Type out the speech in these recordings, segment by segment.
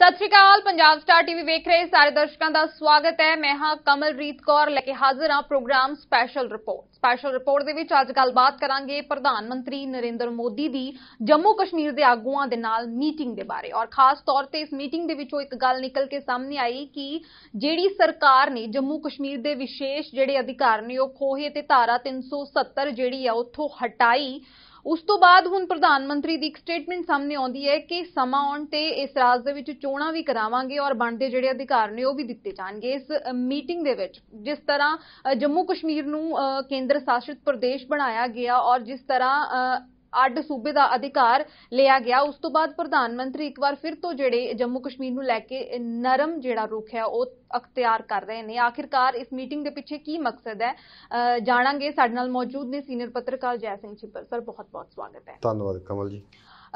ਸਤਿ ਸ਼੍ਰੀ ਅਕਾਲ ਪੰਜਾਬ ਸਟਾਰ ਟੀਵੀ ਵੇਖ ਰਹੇ ਸਾਰੇ ਦਰਸ਼ਕਾਂ ਦਾ ਸਵਾਗਤ ਹੈ ਮੈਂ ਹਾਂ ਕਮਲਰੀਤ ਕੌਰ ਲੈ ਕੇ ਹਾਜ਼ਰ ਹਾਂ program special report special report ਦੇ ਵਿੱਚ ਅੱਜ ਗੱਲਬਾਤ ਕਰਾਂਗੇ ਪ੍ਰਧਾਨ ਮੰਤਰੀ ਨਰਿੰਦਰ ਮੋਦੀ ਦੀ ਜੰਮੂ ਕਸ਼ਮੀਰ ਦੇ ਆਗੂਆਂ ਦੇ ਨਾਲ ਮੀਟਿੰਗ ਦੇ ਬਾਰੇ ਔਰ ਖਾਸ ਤੌਰ ਤੇ ਇਸ ਮੀਟਿੰਗ ਦੇ ਵਿੱਚੋਂ ਇੱਕ ਗੱਲ ਨਿਕਲ ਕੇ ਸਾਹਮਣੇ ਆਈ ਕਿ ਜਿਹੜੀ ਸਰਕਾਰ ਨੇ ਜੰਮੂ ਕਸ਼ਮੀਰ ਦੇ ਵਿਸ਼ੇਸ਼ ਜਿਹੜੇ ਅਧਿਕਾਰ ਨੇ ਉਹ ਖੋਹੇ ਤੇ ਧਾਰਾ 370 ਜਿਹੜੀ ਆ ਉੱਥੋਂ ਹਟਾਈ ਉਸ ਤੋਂ ਬਾਅਦ ਹੁਣ ਪ੍ਰਧਾਨ ਮੰਤਰੀ ਦੀ ਇੱਕ ਸਟੇਟਮੈਂਟ ਸਾਹਮਣੇ ਆਉਂਦੀ ਹੈ ਕਿ ਸਮਾਂ ਆਉਣ ਤੇ ਇਸ ਰਾਜ ਦੇ ਵਿੱਚ ਚੋਣਾਂ ਵੀ ਕਰਾਵਾਂਗੇ ਔਰ ਬਣਦੇ ਜਿਹੜੇ ਅਧਿਕਾਰ ਨੇ ਉਹ ਵੀ ਦਿੱਤੇ ਜਾਣਗੇ ਇਸ ਮੀਟਿੰਗ ਦੇ ਵਿੱਚ ਜਿਸ ਤਰ੍ਹਾਂ ਜੰਮੂ ਕਸ਼ਮੀਰ ਨੂੰ ਕੇਂਦਰ ਸ਼ਾਸਿਤ ਪ੍ਰਦੇਸ਼ ਬਣਾਇਆ ਗਿਆ ਔਰ ਜਿਸ ਤਰ੍ਹਾਂ ਅੱਡ ਸੂਬੇ ਦਾ ਅਧਿਕਾਰ ਲਿਆ ਗਿਆ ਉਸ ਤੋਂ ਬਾਅਦ ਪ੍ਰਧਾਨ ਮੰਤਰੀ ਇੱਕ ਵਾਰ ਫਿਰ ਤੋਂ ਜਿਹੜੇ ਜੰਮੂ ਕਸ਼ਮੀਰ ਨੂੰ ਲੈ ਕੇ ਨਰਮ ਜਿਹੜਾ ਰੁਖ ਹੈ ਉਹ ਅਖਤਿਆਰ ਕਰ ਰਹੇ ਨੇ ਆਖਿਰਕਾਰ ਇਸ ਮੀਟਿੰਗ ਦੇ ਪਿੱਛੇ ਕੀ ਮਕਸਦ ਹੈ ਜਾਣਾਂਗੇ ਸਾਡੇ ਨਾਲ ਮੌਜੂਦ ਨੇ ਸੀਨੀਅਰ ਪੱਤਰਕਾਰ ਜੈ ਸਿੰਘ ਛਿੱਪਰ ਸਰ ਬਹੁਤ ਬਹੁਤ ਸਵਾਗਤ ਹੈ ਧੰਨਵਾਦ ਕਮਲ ਜੀ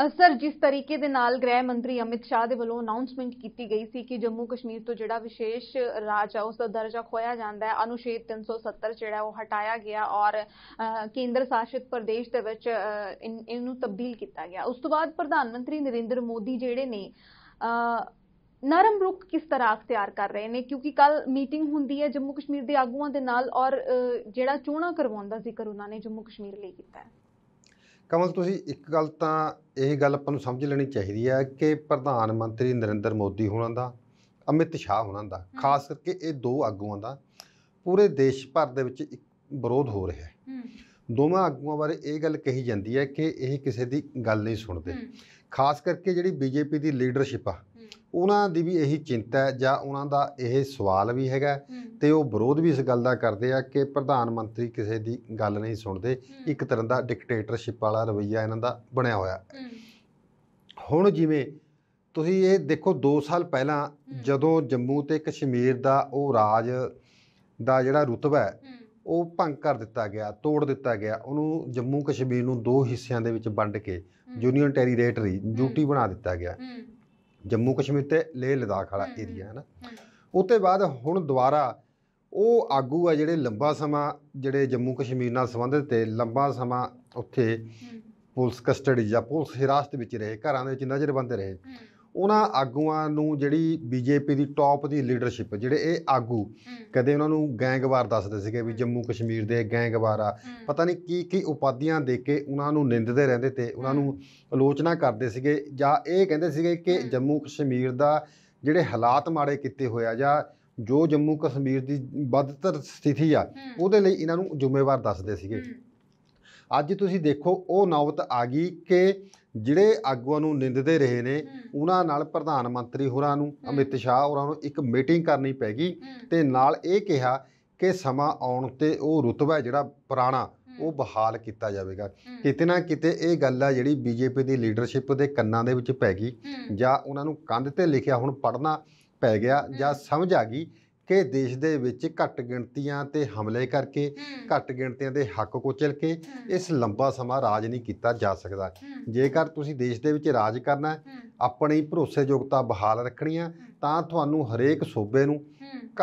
ਅਸਰ ਜਿਸ ਤਰੀਕੇ ਦੇ ਨਾਲ ਗ੍ਰਹਿ ਮੰਤਰੀ ਅਮਿਤ ਸ਼ਾਹ ਦੇ ਵੱਲੋਂ ਅਨਾਉਂਸਮੈਂਟ ਕੀਤੀ ਗਈ ਸੀ ਕਿ ਜੰਮੂ ਕਸ਼ਮੀਰ ਤੋਂ ਜਿਹੜਾ ਵਿਸ਼ੇਸ਼ ਰਾਜ ਆ ਉਸ ਦਾ ਦਰਜਾ ਖੋਇਆ ਜਾਂਦਾ ਹੈ ਅਨੁਛੇਦ 370 ਜਿਹੜਾ ਉਹ ਹਟਾਇਆ ਗਿਆ ਔਰ ਕੇਂਦਰ ਸ਼ਾਸਿਤ ਪ੍ਰਦੇਸ਼ ਦੇ ਵਿੱਚ ਇਹਨੂੰ ਤਬਦੀਲ ਕੀਤਾ ਗਿਆ ਉਸ ਤੋਂ ਬਾਅਦ ਪ੍ਰਧਾਨ ਮੰਤਰੀ ਨਰਿੰਦਰ ਮੋਦੀ ਜਿਹੜੇ ਨੇ ਨਰਮ ਰੁਖ ਕਿਸ ਤਰ੍ਹਾਂ ਅਖਤਿਆਰ ਕਰ ਰਹੇ ਨੇ ਕਿਉਂਕਿ ਕੱਲ ਮੀਟਿੰਗ ਹੁੰਦੀ ਹੈ ਜੰਮੂ ਕਸ਼ਮੀਰ ਦੇ ਆਗੂਆਂ ਦੇ ਨਾਲ ਔਰ ਜਿਹੜਾ ਚੋਣਾ ਕਰਵਾਉਣ ਦਾ ਜ਼ਿਕਰ ਉਹਨਾਂ ਨੇ ਜੰਮੂ ਕਸ਼ਮੀਰ ਲਈ ਕੀਤਾ ਹੈ ਕਮਲ ਤੁਸੀਂ ਇੱਕ ਗੱਲ ਤਾਂ ਇਹ ਗੱਲ ਆਪਾਂ ਨੂੰ ਸਮਝ ਲੈਣੀ ਚਾਹੀਦੀ ਹੈ ਕਿ ਪ੍ਰਧਾਨ ਮੰਤਰੀ ਨਰਿੰਦਰ ਮੋਦੀ ਹੋਣਾਂ ਦਾ ਅਮਿਤ ਸ਼ਾਹ ਹੋਣਾਂ ਦਾ ਖਾਸ ਕਰਕੇ ਇਹ ਦੋ ਆਗੂਆਂ ਦਾ ਪੂਰੇ ਦੇਸ਼ ਭਰ ਦੇ ਵਿੱਚ ਇੱਕ ਵਿਰੋਧ ਹੋ ਰਿਹਾ ਹੈ ਦੋਵਾਂ ਆਗੂਆਂ ਬਾਰੇ ਇਹ ਗੱਲ ਕਹੀ ਜਾਂਦੀ ਹੈ ਕਿ ਇਹ ਕਿਸੇ ਦੀ ਗੱਲ ਨਹੀਂ ਸੁਣਦੇ ਖਾਸ ਕਰਕੇ ਜਿਹੜੀ ਬੀਜੇਪੀ ਦੀ ਲੀਡਰਸ਼ਿਪ ਆ ਉਹਨਾਂ ਦੀ ਵੀ ਇਹੀ ਚਿੰਤਾ ਹੈ ਜਾਂ ਉਹਨਾਂ ਦਾ ਇਹ ਸਵਾਲ ਵੀ ਹੈਗਾ ਤੇ ਉਹ ਵਿਰੋਧ ਵੀ ਇਸ ਗੱਲ ਦਾ ਕਰਦੇ ਆ ਕਿ ਪ੍ਰਧਾਨ ਮੰਤਰੀ ਕਿਸੇ ਦੀ ਗੱਲ ਨਹੀਂ ਸੁਣਦੇ ਇੱਕ ਤਰ੍ਹਾਂ ਦਾ ਡਿਕਟੇਟਰਸ਼ਿਪ ਵਾਲਾ ਰਵਈਆ ਇਹਨਾਂ ਦਾ ਬਣਿਆ ਹੋਇਆ ਹੁਣ ਜਿਵੇਂ ਤੁਸੀਂ ਇਹ ਦੇਖੋ 2 ਸਾਲ ਪਹਿਲਾਂ ਜਦੋਂ ਜੰਮੂ ਤੇ ਕਸ਼ਮੀਰ ਦਾ ਉਹ ਰਾਜ ਦਾ ਜਿਹੜਾ ਰੁਤਬਾ ਹੈ ਉਹ ਭੰਗ ਕਰ ਦਿੱਤਾ ਗਿਆ ਤੋੜ ਦਿੱਤਾ ਗਿਆ ਉਹਨੂੰ ਜੰਮੂ ਕਸ਼ਮੀਰ ਨੂੰ ਦੋ ਹਿੱਸਿਆਂ ਦੇ ਵਿੱਚ ਵੰਡ ਕੇ ਯੂਨੀਅਨ ਟੈਰੀਟਰੀ ਡਿਊਟੀ ਬਣਾ ਦਿੱਤਾ ਗਿਆ ਜੰਮੂ ਕਸ਼ਮੀਰ ਤੇ ਲੇਹ ਲਦਾਖ ਵਾਲਾ ਏਰੀਆ ਹੈ ਨਾ ਉੱਤੇ ਬਾਅਦ ਹੁਣ ਦੁਬਾਰਾ ਉਹ ਆਗੂ ਆ ਜਿਹੜੇ ਲੰਬਾ ਸਮਾਂ ਜਿਹੜੇ ਜੰਮੂ ਕਸ਼ਮੀਰ ਨਾਲ ਸੰਬੰਧਿਤ ਤੇ ਲੰਬਾ ਸਮਾਂ ਉੱਥੇ ਪੁਲਿਸ ਕਸਟਡੀ ਜਾਂ ਪੁਲਿਸ ਹਿਰਾਸਤ ਵਿੱਚ ਰਹੇ ਘਰਾਂ ਦੇ ਵਿੱਚ ਨਜ਼ਰਬੰਦ ਰਹੇ ਉਹਨਾਂ ਆਗੂਆਂ ਨੂੰ ਜਿਹੜੀ ਬੀਜੇਪੀ ਦੀ ਟੌਪ ਦੀ ਲੀਡਰਸ਼ਿਪ ਜਿਹੜੇ ਇਹ ਆਗੂ ਕਦੇ ਉਹਨਾਂ ਨੂੰ ਗੈਂਗਵਾਰ ਦੱਸਦੇ ਸੀਗੇ ਵੀ ਜੰਮੂ ਕਸ਼ਮੀਰ ਦੇ ਗੈਂਗਵਾਰ ਆ ਪਤਾ ਨਹੀਂ ਕੀ ਕੀ ਉਪਾਧੀਆਂ ਦੇ ਕੇ ਉਹਨਾਂ ਨੂੰ ਨਿੰਦਦੇ ਰਹਿੰਦੇ ਤੇ ਉਹਨਾਂ ਨੂੰ ਆਲੋਚਨਾ ਕਰਦੇ ਸੀਗੇ ਜਾਂ ਇਹ ਕਹਿੰਦੇ ਸੀਗੇ ਕਿ ਜੰਮੂ ਕਸ਼ਮੀਰ ਦਾ ਜਿਹੜੇ ਹਾਲਾਤ ਮਾੜੇ ਕੀਤੇ ਹੋਇਆ ਜਾਂ ਜੋ ਜੰਮੂ ਕਸ਼ਮੀਰ ਦੀ ਬਦਤਰ ਸਥਿਤੀ ਆ ਉਹਦੇ ਲਈ ਇਹਨਾਂ ਨੂੰ ਜ਼ਿੰਮੇਵਾਰ ਦੱਸਦੇ ਸੀਗੇ ਅੱਜ ਤੁਸੀਂ ਦੇਖੋ ਉਹ ਨੌਬਤ ਆ ਗਈ ਕਿ ਜਿਹੜੇ ਆਗੂਆਂ ਨੂੰ ਨਿੰਦਦੇ ਰਹੇ ਨੇ ਉਹਨਾਂ ਨਾਲ ਪ੍ਰਧਾਨ ਮੰਤਰੀ ਹੋਰਾਂ ਨੂੰ ਅਮਿਤ ਸ਼ਾਹ ਹੋਰਾਂ ਨੂੰ ਇੱਕ ਮੀਟਿੰਗ ਕਰਨੀ ਪੈ ਗਈ ਤੇ ਨਾਲ ਇਹ ਕਿਹਾ ਕਿ ਸਮਾਂ ਆਉਣ ਤੇ ਉਹ ਰੁਤਬਾ ਜਿਹੜਾ ਪੁਰਾਣਾ ਉਹ ਬਹਾਲ ਕੀਤਾ ਜਾਵੇਗਾ ਕਿਤੇ ਨਾ ਕਿਤੇ ਇਹ ਗੱਲ ਆ ਜਿਹੜੀ ਬੀਜੇਪੀ ਦੀ ਲੀਡਰਸ਼ਿਪ ਦੇ ਕੰਨਾਂ ਦੇ ਵਿੱਚ ਪੈ ਗਈ ਜਾਂ ਉਹਨਾਂ ਨੂੰ ਕੰਧ ਤੇ ਲਿਖਿਆ ਹੁਣ ਪੜਨਾ ਪੈ ਗਿਆ ਜਾਂ ਸਮਝ ਆ ਗਈ ਕਿ ਦੇਸ਼ ਦੇ ਵਿੱਚ ਘੱਟ ਗਿਣਤੀਆਂ ਤੇ ਹਮਲੇ ਕਰਕੇ ਘੱਟ ਗਿਣਤੀਆਂ ਦੇ ਹੱਕ ਕੁਚਲ ਕੇ ਇਸ ਲੰਬਾ ਸਮਾਂ ਰਾਜ ਨਹੀਂ ਕੀਤਾ ਜਾ ਸਕਦਾ ਜੇਕਰ ਤੁਸੀਂ ਦੇਸ਼ ਦੇ ਵਿੱਚ ਰਾਜ ਕਰਨਾ ਆਪਣੀ ਭਰੋਸੇਯੋਗਤਾ ਬਹਾਲ ਰੱਖਣੀ ਆ ਤਾਂ ਤੁਹਾਨੂੰ ਹਰੇਕ ਸੂਬੇ ਨੂੰ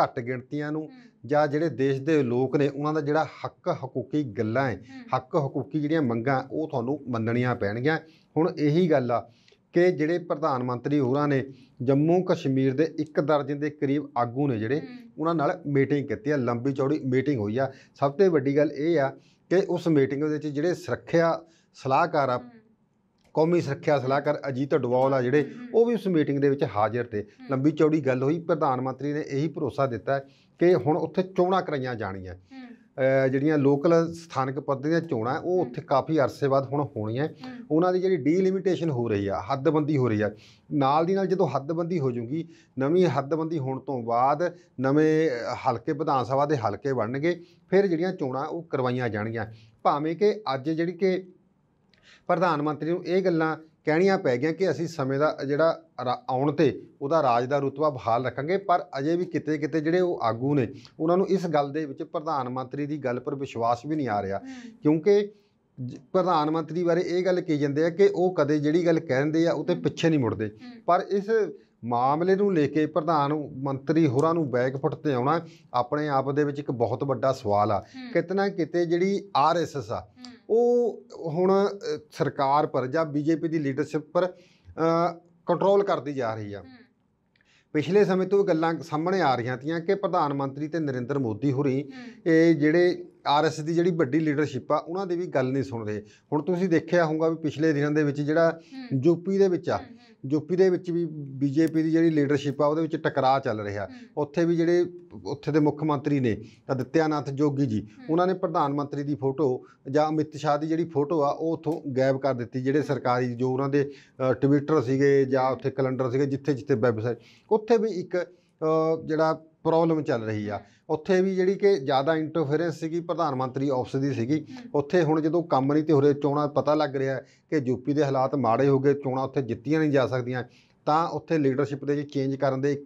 ਘੱਟ ਗਿਣਤੀਆਂ ਨੂੰ ਜਾਂ ਜਿਹੜੇ ਦੇਸ਼ ਦੇ ਲੋਕ ਨੇ ਉਹਨਾਂ ਦਾ ਜਿਹੜਾ ਹੱਕ ਹਕੂਕੀ ਗੱਲਾਂ ਹੈ ਹੱਕ ਹਕੂਕੀ ਜਿਹੜੀਆਂ ਮੰਗਾਂ ਉਹ ਤੁਹਾਨੂੰ ਮੰਨਣੀਆਂ ਪੈਣਗੀਆਂ ਹੁਣ ਇਹੀ ਗੱਲ ਆ ਕਿ ਜਿਹੜੇ ਪ੍ਰਧਾਨ ਮੰਤਰੀ ਹੋਰਾਂ ਨੇ ਜੰਮੂ ਕਸ਼ਮੀਰ ਦੇ ਇੱਕ ਦਰਜਨ ਦੇ ਕਰੀਬ ਆਗੂ ਨੇ ਜਿਹੜੇ ਉਹਨਾਂ ਨਾਲ ਮੀਟਿੰਗ ਕੀਤੀ ਆ ਲੰਬੀ ਚੌੜੀ ਮੀਟਿੰਗ ਹੋਈ ਆ ਸਭ ਤੋਂ ਵੱਡੀ ਗੱਲ ਇਹ ਆ ਕਿ ਉਸ ਮੀਟਿੰਗ ਦੇ ਵਿੱਚ ਜਿਹੜੇ ਸੁਰੱਖਿਆ ਸਲਾਹਕਾਰ ਆ ਕੌਮੀ ਸੁਰੱਖਿਆ ਸਲਾਹਕਾਰ ਅਜੀਤ ਡਵਾਲ ਆ ਜਿਹੜੇ ਉਹ ਵੀ ਉਸ ਮੀਟਿੰਗ ਦੇ ਵਿੱਚ ਹਾਜ਼ਰ ਤੇ ਲੰਬੀ ਚੌੜੀ ਗੱਲ ਹੋਈ ਪ੍ਰਧਾਨ ਮੰਤਰੀ ਨੇ ਇਹੀ ਭਰੋਸਾ ਦਿੱਤਾ ਕਿ ਹੁਣ ਉੱਥੇ ਚੋਣਾਂ ਕਰਾਈਆਂ ਜਾਣੀਆਂ ਜਿਹੜੀਆਂ ਲੋਕਲ ਸਥਾਨਕ ਪੱਧਰ ਦੀਆਂ ਚੋਣਾਂ ਉਹ ਉੱਥੇ ਕਾਫੀ ਅਰਸੇ ਬਾਅਦ ਹੁਣ ਹੋਣੀਆਂ ਉਹਨਾਂ ਦੀ ਜਿਹੜੀ ਡੀਲਿਮਿਟੇਸ਼ਨ ਹੋ ਰਹੀ ਆ ਹੱਦਬੰਦੀ ਹੋ ਰਹੀ ਆ ਨਾਲ ਦੀ ਨਾਲ ਜਦੋਂ ਹੱਦਬੰਦੀ ਹੋ ਜੂਗੀ ਨਵੀਂ ਹੱਦਬੰਦੀ ਹੋਣ ਤੋਂ ਬਾਅਦ ਨਵੇਂ ਹਲਕੇ ਵਿਧਾਨ ਸਭਾ ਦੇ ਹਲਕੇ ਬਣਨਗੇ ਫਿਰ ਜਿਹੜੀਆਂ ਚੋਣਾਂ ਉਹ ਕਰਵਾਈਆਂ ਜਾਣਗੀਆਂ ਭਾਵੇਂ ਕਿ ਅੱਜ ਜਿਹੜੀ ਕਿ ਪ੍ਰਧਾਨ ਮੰਤਰੀ ਨੂੰ ਇਹ ਗੱਲਾਂ ਕਹਿਣੀਆਂ ਪੈ ਗਈਆਂ ਕਿ ਅਸੀਂ ਸਮੇਂ ਦਾ ਜਿਹੜਾ ਆਉਣ ਤੇ ਉਹਦਾ ਰਾਜ ਦਾ ਰੁਤਬਾ ਬਹਾਲ ਰੱਖਾਂਗੇ ਪਰ ਅਜੇ ਵੀ ਕਿਤੇ ਕਿਤੇ ਜਿਹੜੇ ਉਹ ਆਗੂ ਨੇ ਉਹਨਾਂ ਨੂੰ ਇਸ ਗੱਲ ਦੇ ਵਿੱਚ ਪ੍ਰਧਾਨ ਮੰਤਰੀ ਦੀ ਗੱਲ ਪਰ ਵਿਸ਼ਵਾਸ ਵੀ ਨਹੀਂ ਆ ਰਿਹਾ ਕਿਉਂਕਿ ਪ੍ਰਧਾਨ ਮੰਤਰੀ ਬਾਰੇ ਇਹ ਗੱਲ ਕਹੀ ਜਾਂਦੇ ਆ ਕਿ ਉਹ ਕਦੇ ਜਿਹੜੀ ਗੱਲ ਕਹਿੰਦੇ ਆ ਉਹਤੇ ਪਿੱਛੇ ਨਹੀਂ ਮੁੜਦੇ ਪਰ ਇਸ ਮਾਮਲੇ ਨੂੰ ਲੈ ਕੇ ਪ੍ਰਧਾਨ ਮੰਤਰੀ ਹੋਰਾਂ ਨੂੰ ਬੈਕਫੁੱਟ ਤੇ ਆਉਣਾ ਆਪਣੇ ਆਪ ਦੇ ਵਿੱਚ ਇੱਕ ਬਹੁਤ ਵੱਡਾ ਸਵਾਲ ਆ ਕਿਤਨਾ ਕਿਤੇ ਜਿਹੜੀ ਆਰਐਸਐਸ ਆ ਉਹ ਹੁਣ ਸਰਕਾਰ ਪਰ ਜਾਂ ਬੀਜੇਪੀ ਦੀ ਲੀਡਰਸ਼ਿਪ ਪਰ ਕੰਟਰੋਲ ਕਰਦੀ ਜਾ ਰਹੀ ਆ ਪਿਛਲੇ ਸਮੇਂ ਤੋਂ ਗੱਲਾਂ ਸਾਹਮਣੇ ਆ ਰਹੀਆਂ ਤੀਆਂ ਕਿ ਪ੍ਰਧਾਨ ਮੰਤਰੀ ਤੇ ਨਰਿੰਦਰ ਮੋਦੀ ਹੋਰੀ ਇਹ ਜਿਹੜੇ ਆਰਐਸ ਦੀ ਜਿਹੜੀ ਵੱਡੀ ਲੀਡਰਸ਼ਿਪ ਆ ਉਹਨਾਂ ਦੀ ਵੀ ਗੱਲ ਨਹੀਂ ਸੁਣ ਰਹੇ ਹੁਣ ਤੁਸੀਂ ਦੇਖਿਆ ਹੋਊਗਾ ਵੀ ਪਿਛਲੇ ਦਿਨਾਂ ਦੇ ਵਿੱਚ ਜਿਹੜਾ ਯੂਪੀ ਦੇ ਵਿੱਚ ਆ ਯੂਪੀ ਦੇ ਵਿੱਚ ਵੀ ਬੀਜੇਪੀ ਦੀ ਜਿਹੜੀ ਲੀਡਰਸ਼ਿਪ ਆ ਉਹਦੇ ਵਿੱਚ ਟਕਰਾਅ ਚੱਲ ਰਿਹਾ ਉੱਥੇ ਵੀ ਜਿਹੜੇ ਉੱਥੇ ਦੇ ਮੁੱਖ ਮੰਤਰੀ ਨੇ ਅਦਿੱਤਿਆਨਾਥ ਜੋਗੀ ਜੀ ਉਹਨਾਂ ਨੇ ਪ੍ਰਧਾਨ ਮੰਤਰੀ ਦੀ ਫੋਟੋ ਜਾਂ ਅਮਿਤ ਸ਼ਾਹ ਦੀ ਜਿਹੜੀ ਫੋਟੋ ਆ ਉਹ ਉਥੋਂ ਗਾਇਬ ਕਰ ਦਿੱਤੀ ਜਿਹੜੇ ਸਰਕਾਰੀ ਜੋ ਉਹਨਾਂ ਦੇ ਟਵਿੱਟਰ ਸੀਗੇ ਜਾਂ ਉੱਥੇ ਕੈਲੰਡਰ ਸੀਗੇ ਜਿੱਥੇ ਜਿੱਥੇ ਵੈਬਸਾਈਟ ਉੱਥੇ ਵੀ ਇੱਕ ਜਿਹੜਾ ਪ੍ਰੋਬਲਮ ਚੱਲ ਰਹੀ ਆ ਉੱਥੇ ਵੀ ਜਿਹੜੀ ਕਿ ਜ਼ਿਆਦਾ ਇੰਟਰਫੇਰੈਂਸ ਸੀਗੀ ਪ੍ਰਧਾਨ ਮੰਤਰੀ ਆਫਿਸ ਦੀ ਸੀਗੀ ਉੱਥੇ ਹੁਣ ਜਦੋਂ ਕੰਮ ਨਹੀਂ ਤੇ ਹੋ ਚੋਣਾਂ ਪਤਾ ਲੱਗ ਰਿਹਾ ਕਿ ਯੂਪੀ ਦੇ ਹਾਲਾਤ ਮਾੜੇ ਹੋ ਗਏ ਚੋਣਾਂ ਉੱਥੇ ਜਿੱਤੀਆਂ ਨਹੀਂ ਜਾ ਸਕਦੀਆਂ ਤਾਂ ਉੱਥੇ ਲੀਡਰਸ਼ਿਪ ਦੇ ਜੀ ਚੇਂਜ ਕਰਨ ਦੇ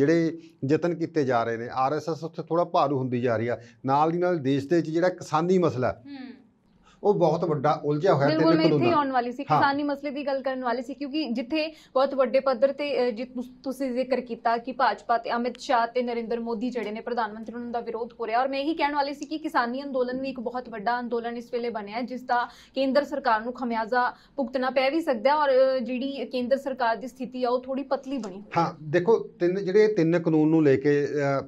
ਜਿਹੜੇ ਯਤਨ ਕੀਤੇ ਜਾ ਰਹੇ ਨੇ ਆਰਐਸਐਸ ਉੱਥੇ ਥੋੜਾ ਭਾਰੂ ਹੁੰਦੀ ਜਾ ਰਹੀ ਆ ਨਾਲ ਦੀ ਨਾਲ ਦੇਸ਼ ਦੇ ਵਿੱਚ ਜਿਹੜਾ ਕਿਸਾਨੀ ਮਸਲਾ ਉਹ ਬਹੁਤ ਵੱਡਾ ਉਲਝਿਆ ਹੋਇਆ ਬਿਲਕੁਲ ਮੈਂ ਇੱਥੇ ਆਉਣ ਵਾਲੀ ਸੀ ਕਿਸਾਨੀ ਮਸਲੇ ਦੀ ਗੱਲ ਕਰਨ ਵਾਲੀ ਸੀ ਕਿਉਂਕਿ ਜਿੱਥੇ ਬਹੁਤ ਵੱਡੇ ਪੱਧਰ ਤੇ ਤੁਸੀਂ ਜ਼ਿਕਰ ਕੀਤਾ ਕਿ ਭਾਜਪਾ ਤੇ ਅਮਿਤ ਸ਼ਾਹ ਤੇ ਨਰਿੰਦਰ ਮੋਦੀ ਜਿਹੜੇ ਨੇ ਪ੍ਰਧਾਨ ਮੰਤਰੀ ਉਹਨਾਂ ਦਾ ਵਿਰੋਧ ਹੋ ਰਿਹਾ ਔਰ ਮੈਂ ਇਹੀ ਕਹਿਣ ਵਾਲੀ ਸੀ ਕਿ ਕਿਸਾਨੀ ਅੰਦੋਲਨ ਵੀ ਇੱਕ ਬਹੁਤ ਵੱਡਾ ਅੰਦੋਲਨ ਇਸ ਵੇਲੇ ਬਣਿਆ ਜਿਸ ਦਾ ਕੇਂਦਰ ਸਰਕਾਰ ਨੂੰ ਖਮਿਆਜ਼ਾ ਭੁਗਤਣਾ ਪੈ ਵੀ ਸਕਦਾ ਔਰ ਜਿਹੜੀ ਕੇਂਦਰ ਸਰਕਾਰ ਦੀ ਸਥਿਤੀ ਆ ਉਹ ਥੋੜੀ ਪਤਲੀ ਬਣੀ ਹਾਂ ਦੇਖੋ ਤਿੰਨ ਜਿਹੜੇ ਤਿੰਨ ਕਾਨੂੰਨ ਨੂੰ ਲੈ ਕੇ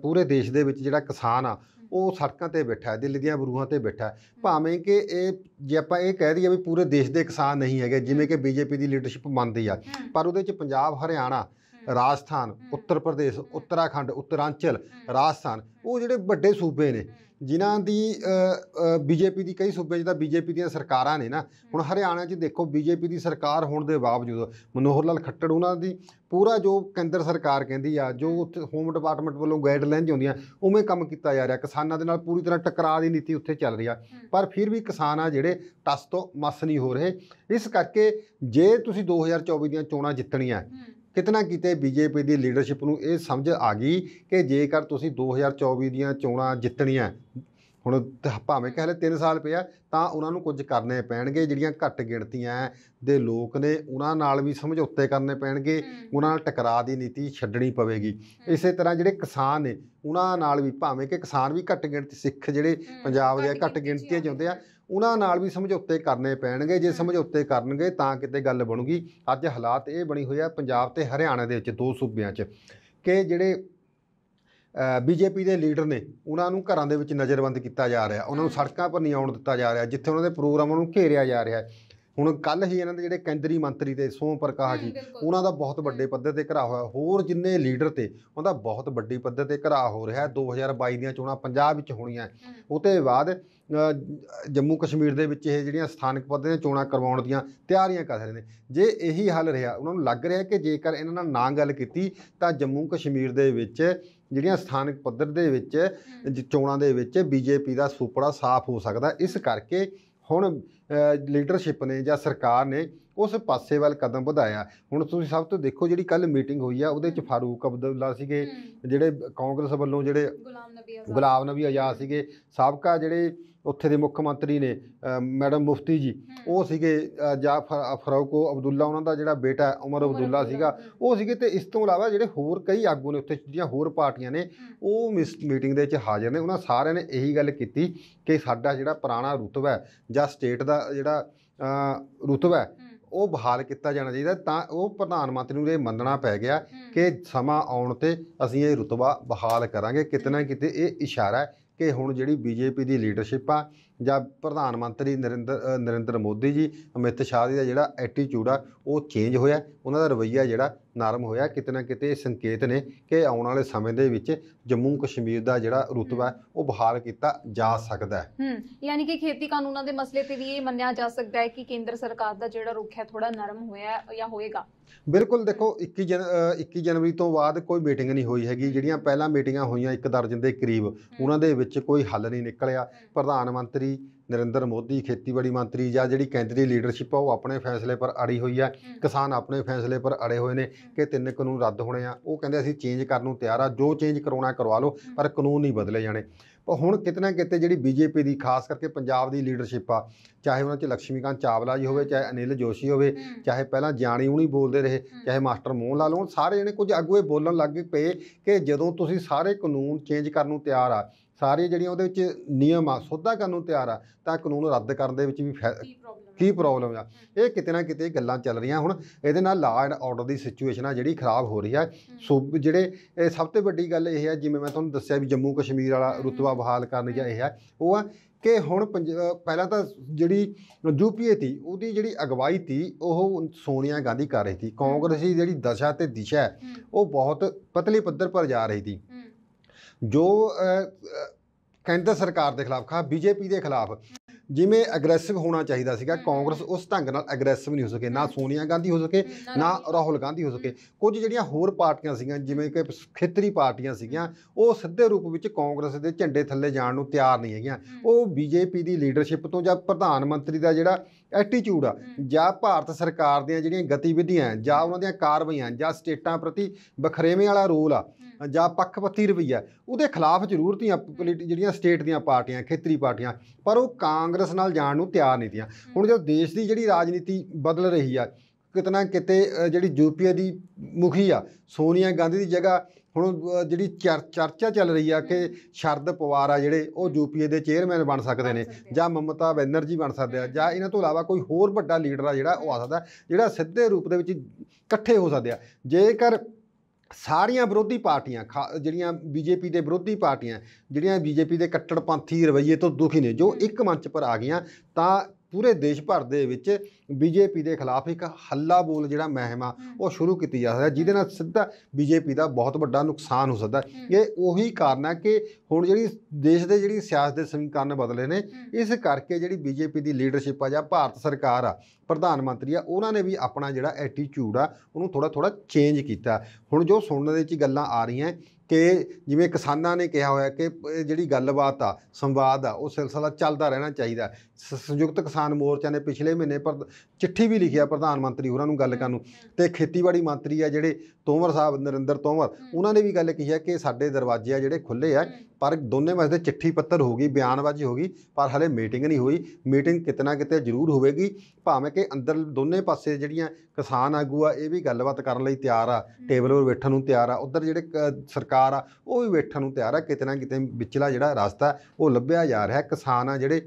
ਪੂਰੇ ਦੇਸ਼ ਦੇ ਵਿੱਚ ਜਿਹੜਾ ਕਿਸਾਨ ਆ ਉਹ ਸੜਕਾਂ ਤੇ ਬੈਠਾ ਹੈ ਦਿੱਲੀ ਦੀਆਂ ਬਰੂਹਾਂ ਤੇ ਬੈਠਾ ਹੈ ਭਾਵੇਂ ਕਿ ਇਹ ਜੇ ਆਪਾਂ ਇਹ ਕਹਿ ਦਈਏ ਵੀ ਪੂਰੇ ਦੇਸ਼ ਦੇ ਕਿਸਾਨ ਨਹੀਂ ਹੈਗੇ ਜਿਵੇਂ ਕਿ ਬੀਜੇਪੀ ਦੀ ਲੀਡਰਸ਼ਿਪ ਮੰਨਦੀ ਆ ਪਰ ਉਹਦੇ ਵਿੱਚ ਪੰਜਾਬ ਹਰਿਆਣਾ ਰਾਜਸਥਾਨ ਉੱਤਰ ਪ੍ਰਦੇਸ਼ ਉੱਤਰਾਖੰਡ ਉੱਤਰਾਂਚਲ ਰਾਜਸਥਾਨ ਉਹ ਜਿਹੜੇ ਵੱਡੇ ਸੂਬੇ ਨੇ ਜਿਨ੍ਹਾਂ ਦੀ ਬੀਜੇਪੀ ਦੀ ਕਈ ਸੂਬੇ 'ਚ ਤਾਂ ਬੀਜੇਪੀ ਦੀਆਂ ਸਰਕਾਰਾਂ ਨੇ ਨਾ ਹੁਣ ਹਰਿਆਣਾ 'ਚ ਦੇਖੋ ਬੀਜੇਪੀ ਦੀ ਸਰਕਾਰ ਹੋਣ ਦੇ ਬਾਵਜੂਦ ਮਨੋਹਰ ਲਾਲ ਖੱਟੜ ਉਹਨਾਂ ਦੀ ਪੂਰਾ ਜੋ ਕੇਂਦਰ ਸਰਕਾਰ ਕਹਿੰਦੀ ਆ ਜੋ ਉੱਥੇ ਹੋਮ ਡਿਪਾਰਟਮੈਂਟ ਵੱਲੋਂ ਗਾਈਡਲਾਈਨ ਆਉਂਦੀਆਂ ਉਵੇਂ ਕੰਮ ਕੀਤਾ ਜਾ ਰਿਹਾ ਕਿਸਾਨਾਂ ਦੇ ਨਾਲ ਪੂਰੀ ਤਰ੍ਹਾਂ ਟਕਰਾਅ ਦੀ ਨੀਤੀ ਉੱਥੇ ਚੱਲ ਰਹੀ ਆ ਪਰ ਫਿਰ ਵੀ ਕਿਸਾਨ ਆ ਜਿਹੜੇ ਟਸ ਤੋਂ ਮਸ ਨਹੀਂ ਹੋ ਰਹੇ ਇਸ ਕਰਕੇ ਜੇ ਤੁਸੀਂ 2024 ਦੀਆਂ ਚੋਣਾਂ ਜਿੱਤਣੀਆਂ ਕਿਤਨਾ ਕੀਤੇ ਬੀਜੇਪੀ ਦੀ ਲੀਡਰਸ਼ਿਪ ਨੂੰ ਇਹ ਸਮਝ ਆ ਗਈ ਕਿ ਜੇਕਰ ਤੁਸੀਂ 2024 ਦੀਆਂ ਚੋਣਾਂ ਜਿੱਤਣੀਆਂ ਹੁਣ ਭਾਵੇਂ ਕਹ ਲੈ 3 ਸਾਲ ਪਿਆ ਤਾਂ ਉਹਨਾਂ ਨੂੰ ਕੁਝ ਕਰਨੇ ਪੈਣਗੇ ਜਿਹੜੀਆਂ ਘੱਟ ਗਿਣਤੀਆਂ ਦੇ ਲੋਕ ਨੇ ਉਹਨਾਂ ਨਾਲ ਵੀ ਸਮਝੌਤੇ ਕਰਨੇ ਪੈਣਗੇ ਉਹਨਾਂ ਨਾਲ ਟਕਰਾਅ ਦੀ ਨੀਤੀ ਛੱਡਣੀ ਪਵੇਗੀ ਇਸੇ ਤਰ੍ਹਾਂ ਜਿਹੜੇ ਕਿਸਾਨ ਨੇ ਉਹਨਾਂ ਨਾਲ ਵੀ ਭਾਵੇਂ ਕਿ ਕਿਸਾਨ ਵੀ ਘੱਟ ਗਿਣਤੀ ਸਿੱਖ ਜਿਹੜੇ ਪੰਜਾਬ ਦੇ ਘੱਟ ਗਿਣਤੀ ਜਾਂਦੇ ਆ ਉਹਨਾਂ ਨਾਲ ਵੀ ਸਮਝੌਤੇ ਕਰਨੇ ਪੈਣਗੇ ਜੇ ਸਮਝੌਤੇ ਕਰਨਗੇ ਤਾਂ ਕਿਤੇ ਗੱਲ ਬਣੂਗੀ ਅੱਜ ਹਾਲਾਤ ਇਹ ਬਣੀ ਹੋਈ ਹੈ ਪੰਜਾਬ ਤੇ ਹਰਿਆਣਾ ਦੇ ਵਿੱਚ ਦੋ ਸੂਬਿਆਂ 'ਚ ਕਿ ਜਿਹੜੇ ਬੀਜੇਪੀ ਦੇ ਲੀਡਰ ਨੇ ਉਹਨਾਂ ਨੂੰ ਘਰਾਂ ਦੇ ਵਿੱਚ ਨਜ਼ਰਬੰਦ ਕੀਤਾ ਜਾ ਰਿਹਾ ਉਹਨਾਂ ਨੂੰ ਸੜਕਾਂ ਪਰ ਨਹੀਂ ਆਉਣ ਦਿੱਤਾ ਜਾ ਰਿਹਾ ਜਿੱਥੇ ਉਹਨਾਂ ਦੇ ਪ੍ਰੋਗਰਾਮਾਂ ਨੂੰ ਘੇਰਿਆ ਜਾ ਰਿਹਾ ਹੈ ਹੁਣ ਕੱਲ ਹੀ ਇਹਨਾਂ ਦੇ ਜਿਹੜੇ ਕੇਂਦਰੀ ਮੰਤਰੀ ਤੇ ਸੋਮ ਪ੍ਰਕਾਸ਼ ਜੀ ਉਹਨਾਂ ਦਾ ਬਹੁਤ ਵੱਡੇ ਪੱਧਰ ਤੇ ਘਰਾ ਹੋਇਆ ਹੋਰ ਜਿੰਨੇ ਲੀਡਰ ਤੇ ਉਹਦਾ ਬਹੁਤ ਵੱਡੀ ਪੱਧਰ ਤੇ ਘਰਾ ਹੋ ਰਿਹਾ 2022 ਦੀਆਂ ਚੋਣਾਂ ਪੰਜਾਬ ਵਿੱਚ ਹੋਣੀਆਂ ਉਹਤੇ ਬਾਅਦ ਜੰਮੂ ਕਸ਼ਮੀਰ ਦੇ ਵਿੱਚ ਇਹ ਜਿਹੜੀਆਂ ਸਥਾਨਕ ਪੱਧਰ ਦੀਆਂ ਚੋਣਾਂ ਕਰਵਾਉਣ ਦੀਆਂ ਤਿਆਰੀਆਂ ਕਰ ਰਹੇ ਨੇ ਜੇ ਇਹੀ ਹੱਲ ਰਿਹਾ ਉਹਨਾਂ ਨੂੰ ਲੱਗ ਰਿਹਾ ਕਿ ਜੇਕਰ ਇਹਨਾਂ ਨਾਲ ਨਾ ਗੱਲ ਕੀਤੀ ਤਾਂ ਜੰਮੂ ਕਸ਼ਮੀਰ ਦੇ ਵਿੱਚ ਜਿਹੜੀਆਂ ਸਥਾਨਕ ਪੱਧਰ ਦੇ ਵਿੱਚ ਚੋਣਾਂ ਦੇ ਵਿੱਚ ਬੀਜੇਪੀ ਦਾ ਸੁਪੜਾ ਸਾਫ਼ ਹੋ ਸਕਦਾ ਇਸ ਕਰਕੇ ਹੁਣ ਲੀਡਰਸ਼ਿਪ ਨੇ ਜਾਂ ਸਰਕਾਰ ਨੇ ਉਸ ਪਾਸੇ ਵੱਲ ਕਦਮ ਵਧਾਇਆ ਹੁਣ ਤੁਸੀਂ ਸਭ ਤੋਂ ਦੇਖੋ ਜਿਹੜੀ ਕੱਲ ਮੀਟਿੰਗ ਹੋਈ ਆ ਉਹਦੇ ਚ ਫਾਰੂਕ ਅਬਦੁੱਲਾ ਸੀਗੇ ਜਿਹੜੇ ਕਾਂਗਰਸ ਵੱਲੋਂ ਜਿਹੜੇ ਗੁਲਾਮ ਨਬੀ ਆਜ਼ਾਦ ਗੁਲਾਮ ਨਬੀ ਆਜ਼ਾਦ ਸੀਗੇ ਸਾਬਕਾ ਜਿਹੜੇ ਉੱਥੇ ਦੇ ਮੁੱਖ ਮੰਤਰੀ ਨੇ ਮੈਡਮ ਮੁਫਤੀ ਜੀ ਉਹ ਸੀਗੇ ਜਾ ਫਰੂਕੋ ਅਬਦੁੱਲਾ ਉਹਨਾਂ ਦਾ ਜਿਹੜਾ ਬੇਟਾ ਉਮਰ ਅਬਦੁੱਲਾ ਸੀਗਾ ਉਹ ਸੀਗੇ ਤੇ ਇਸ ਤੋਂ ਇਲਾਵਾ ਜਿਹੜੇ ਹੋਰ ਕਈ ਆਗੂ ਨੇ ਉੱਥੇ ਜਿਹੜੀਆਂ ਹੋਰ ਪਾਰਟੀਆਂ ਨੇ ਉਹ ਮੀਟਿੰਗ ਦੇ ਵਿੱਚ ਹਾਜ਼ਰ ਨੇ ਉਹਨਾਂ ਸਾਰਿਆਂ ਨੇ ਇਹੀ ਗੱਲ ਕੀਤੀ ਕਿ ਸਾਡਾ ਜਿਹੜਾ ਪੁਰਾਣਾ ਰੁਤਬਾ ਜਾਂ ਸਟੇਟ ਦਾ ਜਿਹੜਾ ਰੁਤਬਾ ਉਹ ਬਹਾਲ ਕੀਤਾ ਜਾਣਾ ਚਾਹੀਦਾ ਤਾਂ ਉਹ ਪ੍ਰਧਾਨ ਮੰਤਰੀ ਨੂੰ ਇਹ ਮੰਨਣਾ ਪੈ ਗਿਆ ਕਿ ਸਮਾਂ ਆਉਣ ਤੇ ਅਸੀਂ ਇਹ ਰੁਤਬਾ ਬਹਾਲ ਕਰਾਂਗੇ ਕਿਤਨਾ ਕਿਤੇ ਇਹ ਇਸ਼ਾਰਾ ਹੈ ਕਿ ਹੁਣ ਜਿਹੜੀ ਬੀਜੇਪੀ ਦੀ ਲੀਡਰਸ਼ਿਪ ਆ ਜਾਂ ਪ੍ਰਧਾਨ ਮੰਤਰੀ ਨਰਿੰਦਰ ਨਰਿੰਦਰ ਮੋਦੀ ਜੀ ਅਮਿਤ ਸ਼ਾਹ ਜੀ ਦਾ ਜਿਹੜਾ ਐਟੀਟਿਊਡ ਆ ਉਹ ਚੇਂਜ ਹੋਇਆ ਉਹਨਾਂ ਦਾ ਰਵਈਆ ਜਿਹੜਾ ਨਰਮ ਹੋਇਆ ਕਿਤਨਾ ਕਿਤੇ ਇਹ ਸੰਕੇਤ ਨੇ ਕਿ ਆਉਣ ਵਾਲੇ ਸਮੇਂ ਦੇ ਵਿੱਚ ਜੰਮੂ ਕਸ਼ਮੀਰ ਦਾ ਜਿਹੜਾ ਰੁਤਬਾ ਉਹ ਬਹਾਲ ਕੀਤਾ ਜਾ ਸਕਦਾ ਹੈ ਹੂੰ ਯਾਨੀ ਕਿ ਖੇਤੀ ਕਾਨੂੰਨਾਂ ਦੇ ਮਸਲੇ ਤੇ ਵੀ ਇਹ ਮੰਨਿਆ ਜਾ ਸਕਦਾ ਹੈ ਕਿ ਕੇਂਦਰ ਸਰਕਾਰ ਦਾ ਜਿਹੜਾ ਰੁਖ ਹੈ ਥੋੜਾ ਨਰਮ ਹੋਇਆ ਜਾਂ ਹੋਏਗਾ ਬਿਲਕੁਲ ਦੇਖੋ 21 ਜਨ 21 ਜਨਵਰੀ ਤੋਂ ਬਾਅਦ ਕੋਈ ਮੀਟਿੰਗ ਨਹੀਂ ਹੋਈ ਹੈਗੀ ਜਿਹੜੀਆਂ ਪਹਿਲਾਂ ਮੀਟਿੰਗਾਂ ਹੋਈਆਂ ਇੱਕ ਦਰਜਨ ਦੇ ਕਰੀਬ ਉਹਨਾਂ ਦੇ ਵਿੱਚ ਕੋਈ ਹੱਲ ਨਹੀਂ ਨਿਕਲਿਆ ਪ੍ਰਧਾਨ ਮੰਤਰੀ ਨਰਿੰਦਰ ਮੋਦੀ ਖੇਤੀਬਾੜੀ ਮੰਤਰੀ ਜਾਂ ਜਿਹੜੀ ਕੇਂਦਰੀ ਲੀਡਰਸ਼ਿਪ ਆ ਉਹ ਆਪਣੇ ਫੈਸਲੇ ਪਰ ਅੜੀ ਹੋਈ ਆ ਕਿਸਾਨ ਆਪਣੇ ਫੈਸਲੇ ਪਰ ਅੜੇ ਹੋਏ ਨੇ ਕਿ ਤਿੰਨ ਕਾਨੂੰਨ ਰੱਦ ਹੋਣੇ ਆ ਉਹ ਕਹਿੰਦੇ ਅਸੀਂ ਚੇਂਜ ਕਰਨ ਨੂੰ ਤਿਆਰ ਆ ਜੋ ਚੇਂਜ ਕਰਾਉਣਾ ਕਰਵਾ ਲਓ ਪਰ ਕਾਨੂੰਨ ਨਹੀਂ ਬਦਲੇ ਜਾਣੇ ਪਰ ਹੁਣ ਕਿਤਨਾ ਕਿਤੇ ਜਿਹੜੀ ਬੀਜੇਪੀ ਦੀ ਖਾਸ ਕਰਕੇ ਪੰਜਾਬ ਦੀ ਲੀਡਰਸ਼ਿਪ ਆ ਚਾਹੇ ਉਹਨਾਂ 'ਚ ਲక్ష్ਮੀਕਾਂਤ ਚਾਵਲਾ ਜੀ ਹੋਵੇ ਚਾਹੇ ਅਨਿਲ ਜੋਸ਼ੀ ਹੋਵੇ ਚਾਹੇ ਪਹਿਲਾਂ ਜਾਣੀ ਉਣੀ ਬੋਲਦੇ ਰਹੇ ਚਾਹੇ ਮਾਸਟਰ ਮੋਹਨ ਲਾਲ ਹੋਣ ਸਾਰੇ ਜਣੇ ਕੁਝ ਅੱਗੇ ਬੋਲਣ ਲੱਗ ਪਏ ਕਿ ਜਦੋਂ ਤੁਸੀਂ ਸਾਰੇ ਕਾਨੂੰਨ ਚੇਂਜ ਕਰਨ ਨੂੰ ਤਿਆਰ ਆ ਸਾਰੇ ਜਿਹੜੀਆਂ ਉਹਦੇ ਵਿੱਚ ਨਿਯਮ ਆ ਸੋਧਾ ਕਰਨ ਨੂੰ ਤਿਆਰ ਆ ਤਾਂ ਕਾਨੂੰਨ ਰੱਦ ਕਰਨ ਦੇ ਵਿੱਚ ਵੀ ਕੀ ਪ੍ਰੋਬਲਮ ਆ ਇਹ ਕਿਤੇ ਨਾ ਕਿਤੇ ਗੱਲਾਂ ਚੱਲ ਰਹੀਆਂ ਹੁਣ ਇਹਦੇ ਨਾਲ law and order the situation ਆ ਜਿਹੜੀ ਖਰਾਬ ਹੋ ਰਹੀ ਆ ਸੋ ਜਿਹੜੇ ਸਭ ਤੋਂ ਵੱਡੀ ਗੱਲ ਇਹ ਆ ਜਿਵੇਂ ਮੈਂ ਤੁਹਾਨੂੰ ਦੱਸਿਆ ਵੀ ਜੰਮੂ ਕਸ਼ਮੀਰ ਵਾਲਾ ਰੁਤਬਾ ਬਹਾਲ ਕਰਨ ਜਾਂ ਇਹ ਆ ਉਹ ਆ ਕਿ ਹੁਣ ਪਹਿਲਾਂ ਤਾਂ ਜਿਹੜੀ ਯੂਪੀਏ ਸੀ ਉਹਦੀ ਜਿਹੜੀ ਅਗਵਾਈ ਸੀ ਉਹ ਸੋਨੀਆ ਗਾਂਧੀ ਕਰ ਰਹੀ ਸੀ ਕਾਂਗਰਸ ਦੀ ਜਿਹੜੀ ਦਸ਼ਾ ਤੇ ਦਿਸ਼ਾ ਉਹ ਬਹੁਤ ਪਤਲੇ ਪੱਧਰ ਪਰ ਜਾ ਰਹੀ ਸੀ ਜੋ ਕੇਂਦਰ ਸਰਕਾਰ ਦੇ ਖਿਲਾਫ ਖਾ ਬੀਜੇਪੀ ਦੇ ਖਿਲਾਫ ਜਿਵੇਂ ਐਗਰੈਸਿਵ ਹੋਣਾ ਚਾਹੀਦਾ ਸੀਗਾ ਕਾਂਗਰਸ ਉਸ ਢੰਗ ਨਾਲ ਐਗਰੈਸਿਵ ਨਹੀਂ ਹੋ ਸਕੇ ਨਾ ਸੋਨੀਆ ਗਾਂਧੀ ਹੋ ਸਕੇ ਨਾ ਰਾਹੁਲ ਗਾਂਧੀ ਹੋ ਸਕੇ ਕੁਝ ਜਿਹੜੀਆਂ ਹੋਰ ਪਾਰਟੀਆਂ ਸੀਗੀਆਂ ਜਿਵੇਂ ਕਿ ਖੇਤਰੀ ਪਾਰਟੀਆਂ ਸੀਗੀਆਂ ਉਹ ਸਿੱਧੇ ਰੂਪ ਵਿੱਚ ਕਾਂਗਰਸ ਦੇ ਝੰਡੇ ਥੱਲੇ ਜਾਣ ਨੂੰ ਤਿਆਰ ਨਹੀਂ ਹੈਗੀਆਂ ਉਹ ਬੀਜੇਪੀ ਦੀ ਲੀਡਰਸ਼ਿਪ ਤੋਂ ਜਾਂ ਪ੍ਰਧਾਨ ਮੰਤਰੀ ਦਾ ਜਿਹੜਾ ਐਟੀਟਿਊਡ ਆ ਜਾਂ ਭਾਰਤ ਸਰਕਾਰ ਦੀਆਂ ਜਿਹੜੀਆਂ ਗਤੀਵਿਧੀਆਂ ਜਾਂ ਉਹਨਾਂ ਦੀਆਂ ਕਾਰਵਾਈਆਂ ਜਾਂ ਸਟੇਟਾਂ ਪ੍ਰਤੀ ਬਖਰੇਵੇਂ ਵਾਲਾ ਰੋਲ ਆ ਜਾਂ ਪੱਖਪਤੀ ਰਵਈਆ ਉਹਦੇ ਖਿਲਾਫ ਜ਼ਰੂਰ ਤੀਆਂ ਜਿਹੜੀਆਂ ਸਟੇਟ ਦੀਆਂ ਪਾਰਟੀਆਂ ਖੇਤਰੀ ਪਾਰਟੀਆਂ ਪਰ ਉਹ ਕਾਂਗਰਸ ਨਾਲ ਜਾਣ ਨੂੰ ਤਿਆਰ ਨਹੀਂ ਤੀਆਂ ਹੁਣ ਜਦੋਂ ਦੇਸ਼ ਦੀ ਜਿਹੜੀ ਰਾਜਨੀਤੀ ਬਦਲ ਰਹੀ ਆ ਕਿਤਨਾ ਕਿਤੇ ਜਿਹੜੀ ਯੂਪੀਏ ਦੀ ਮੁਖੀ ਆ ਸੋਨੀਆ ਗਾਂਧੀ ਦੀ ਜਗ੍ਹਾ ਹੁਣ ਜਿਹੜੀ ਚਰਚਾ ਚੱਲ ਰਹੀ ਆ ਕਿ ਸ਼ਰਦ ਪਵਾਰ ਆ ਜਿਹੜੇ ਉਹ ਯੂਪੀਏ ਦੇ ਚੇਅਰਮੈਨ ਬਣ ਸਕਦੇ ਨੇ ਜਾਂ ਮਮਤਾ ਬੈਨਰਜੀ ਬਣ ਸਕਦੇ ਆ ਜਾਂ ਇਹਨਾਂ ਤੋਂ ਇਲਾਵਾ ਕੋਈ ਹੋਰ ਵੱਡਾ ਲੀਡਰ ਆ ਜਿਹੜਾ ਉਹ ਆ ਸਕਦਾ ਜਿਹੜਾ ਸਿੱਧੇ ਰੂਪ ਦੇ ਵਿੱਚ ਇਕੱਠੇ ਹੋ ਸਕਦੇ ਆ ਜੇਕਰ ਸਾਰੀਆਂ ਵਿਰੋਧੀ ਪਾਰਟੀਆਂ ਜਿਹੜੀਆਂ ਬੀਜੇਪੀ ਦੇ ਵਿਰੋਧੀ ਪਾਰਟੀਆਂ ਜਿਹੜੀਆਂ ਬੀਜੇਪੀ ਦੇ ਕੱਟੜਪੰਥੀ ਰਵਈਏ ਤੋਂ ਦੁਖੀ ਨੇ ਜੋ ਇੱਕ ਮੰਚ ਪਰ ਆ ਗਈਆਂ ਤਾਂ ਪੂਰੇ ਦੇਸ਼ ਭਰ ਦੇ ਵਿੱਚ ਬੀਜੇਪੀ ਦੇ ਖਿਲਾਫ ਇੱਕ ਹੱਲਾ ਬੋਲ ਜਿਹੜਾ ਮਹਿਮਾ ਉਹ ਸ਼ੁਰੂ ਕੀਤੀ ਜਾ ਸਕਦਾ ਜਿਹਦੇ ਨਾਲ ਸਿੱਧਾ ਬੀਜੇਪੀ ਦਾ ਬਹੁਤ ਵੱਡਾ ਨੁਕਸਾਨ ਹੋ ਸਕਦਾ ਇਹ ਉਹੀ ਕਾਰਨ ਹੈ ਕਿ ਹੁਣ ਜਿਹੜੀ ਦੇਸ਼ ਦੇ ਜਿਹੜੀ ਸਿਆਸਤ ਦੇ ਸਮੀਕਰਨ ਬਦਲੇ ਨੇ ਇਸ ਕਰਕੇ ਜਿਹੜੀ ਬੀਜੇਪੀ ਦੀ ਲੀਡਰਸ਼ਿਪ ਆ ਜਾਂ ਭਾਰਤ ਸਰਕਾਰ ਆ ਪ੍ਰਧਾਨ ਮੰਤਰੀ ਆ ਉਹਨਾਂ ਨੇ ਵੀ ਆਪਣਾ ਜਿਹੜਾ ਐਟੀਟਿਊਡ ਆ ਉਹਨੂੰ ਥੋੜਾ ਥੋੜਾ ਚੇਂਜ ਕੀਤਾ ਹੁਣ ਜੋ ਸੁਣਨ ਦੇ ਵਿੱਚ ਗੱਲਾਂ ਆ ਰਹੀਆਂ ਕਿ ਜਿਵੇਂ ਕਿਸਾਨਾਂ ਨੇ ਕਿਹਾ ਹੋਇਆ ਕਿ ਜਿਹੜੀ ਗੱਲਬਾਤ ਆ ਸੰਵਾਦ ਆ ਉਹ ਸਿਲਸਿਲਾ ਚੱਲਦਾ ਰਹਿਣਾ ਚਾਹੀਦਾ ਸੰਯੁਕਤ ਕਿਸਾਨ ਮੋਰਚਾ ਨੇ ਪਿਛਲੇ ਮਹੀਨੇ ਪਰ ਚਿੱਠੀ ਵੀ ਲਿਖਿਆ ਪ੍ਰਧਾਨ ਮੰਤਰੀ ਹੋਰਾਂ ਨੂੰ ਗੱਲ ਕਰਨ ਨੂੰ ਤੇ ਖੇਤੀਬਾੜੀ ਮੰਤਰੀ ਆ ਜਿਹੜੇ ਤੋਮਰ ਸਾਹਿਬ ਨਰਿੰਦਰ ਤੋਮਰ ਉਹਨਾਂ ਨੇ ਵੀ ਗੱਲ ਕਹੀ ਹੈ ਕਿ ਸਾਡੇ ਦਰਵਾਜ਼ੇ ਆ ਜਿਹੜੇ ਖੁੱਲੇ ਆ ਪਰ ਦੋਨੇ ਵਾਸਤੇ ਚਿੱਠੀ ਪੱਤਰ ਹੋ ਗਈ ਬਿਆਨਬਾਜ਼ੀ ਹੋ ਗਈ ਪਰ ਹਲੇ ਮੀਟਿੰਗ ਨਹੀਂ ਹੋਈ ਮੀਟਿੰਗ ਕਿਤਨਾ ਕਿਤੇ ਜ਼ਰੂਰ ਹੋਵੇਗੀ ਭਾਵੇਂ ਕਿ ਅੰਦਰ ਦੋਨੇ ਪਾਸੇ ਜਿਹੜੀਆਂ ਕਿਸਾਨ ਆਗੂ ਆ ਇਹ ਵੀ ਗੱਲਬਾਤ ਕਰਨ ਲਈ ਤਿਆਰ ਆ ਟੇਬਲ 'ਤੇ ਬੈਠਣ ਨੂੰ ਤਿਆਰ ਆ ਉਧਰ ਜਿਹੜੇ ਸਰਕਾਰ ਆ ਉਹ ਵੀ ਬੈਠਣ ਨੂੰ ਤਿਆਰ ਆ ਕਿਤਨਾ ਕਿਤੇ ਵਿਚਲਾ ਜਿਹੜਾ ਰਸਤਾ ਉਹ ਲੱਭਿਆ ਜਾ ਰਿਹਾ ਕਿਸਾਨ ਆ ਜਿਹੜੇ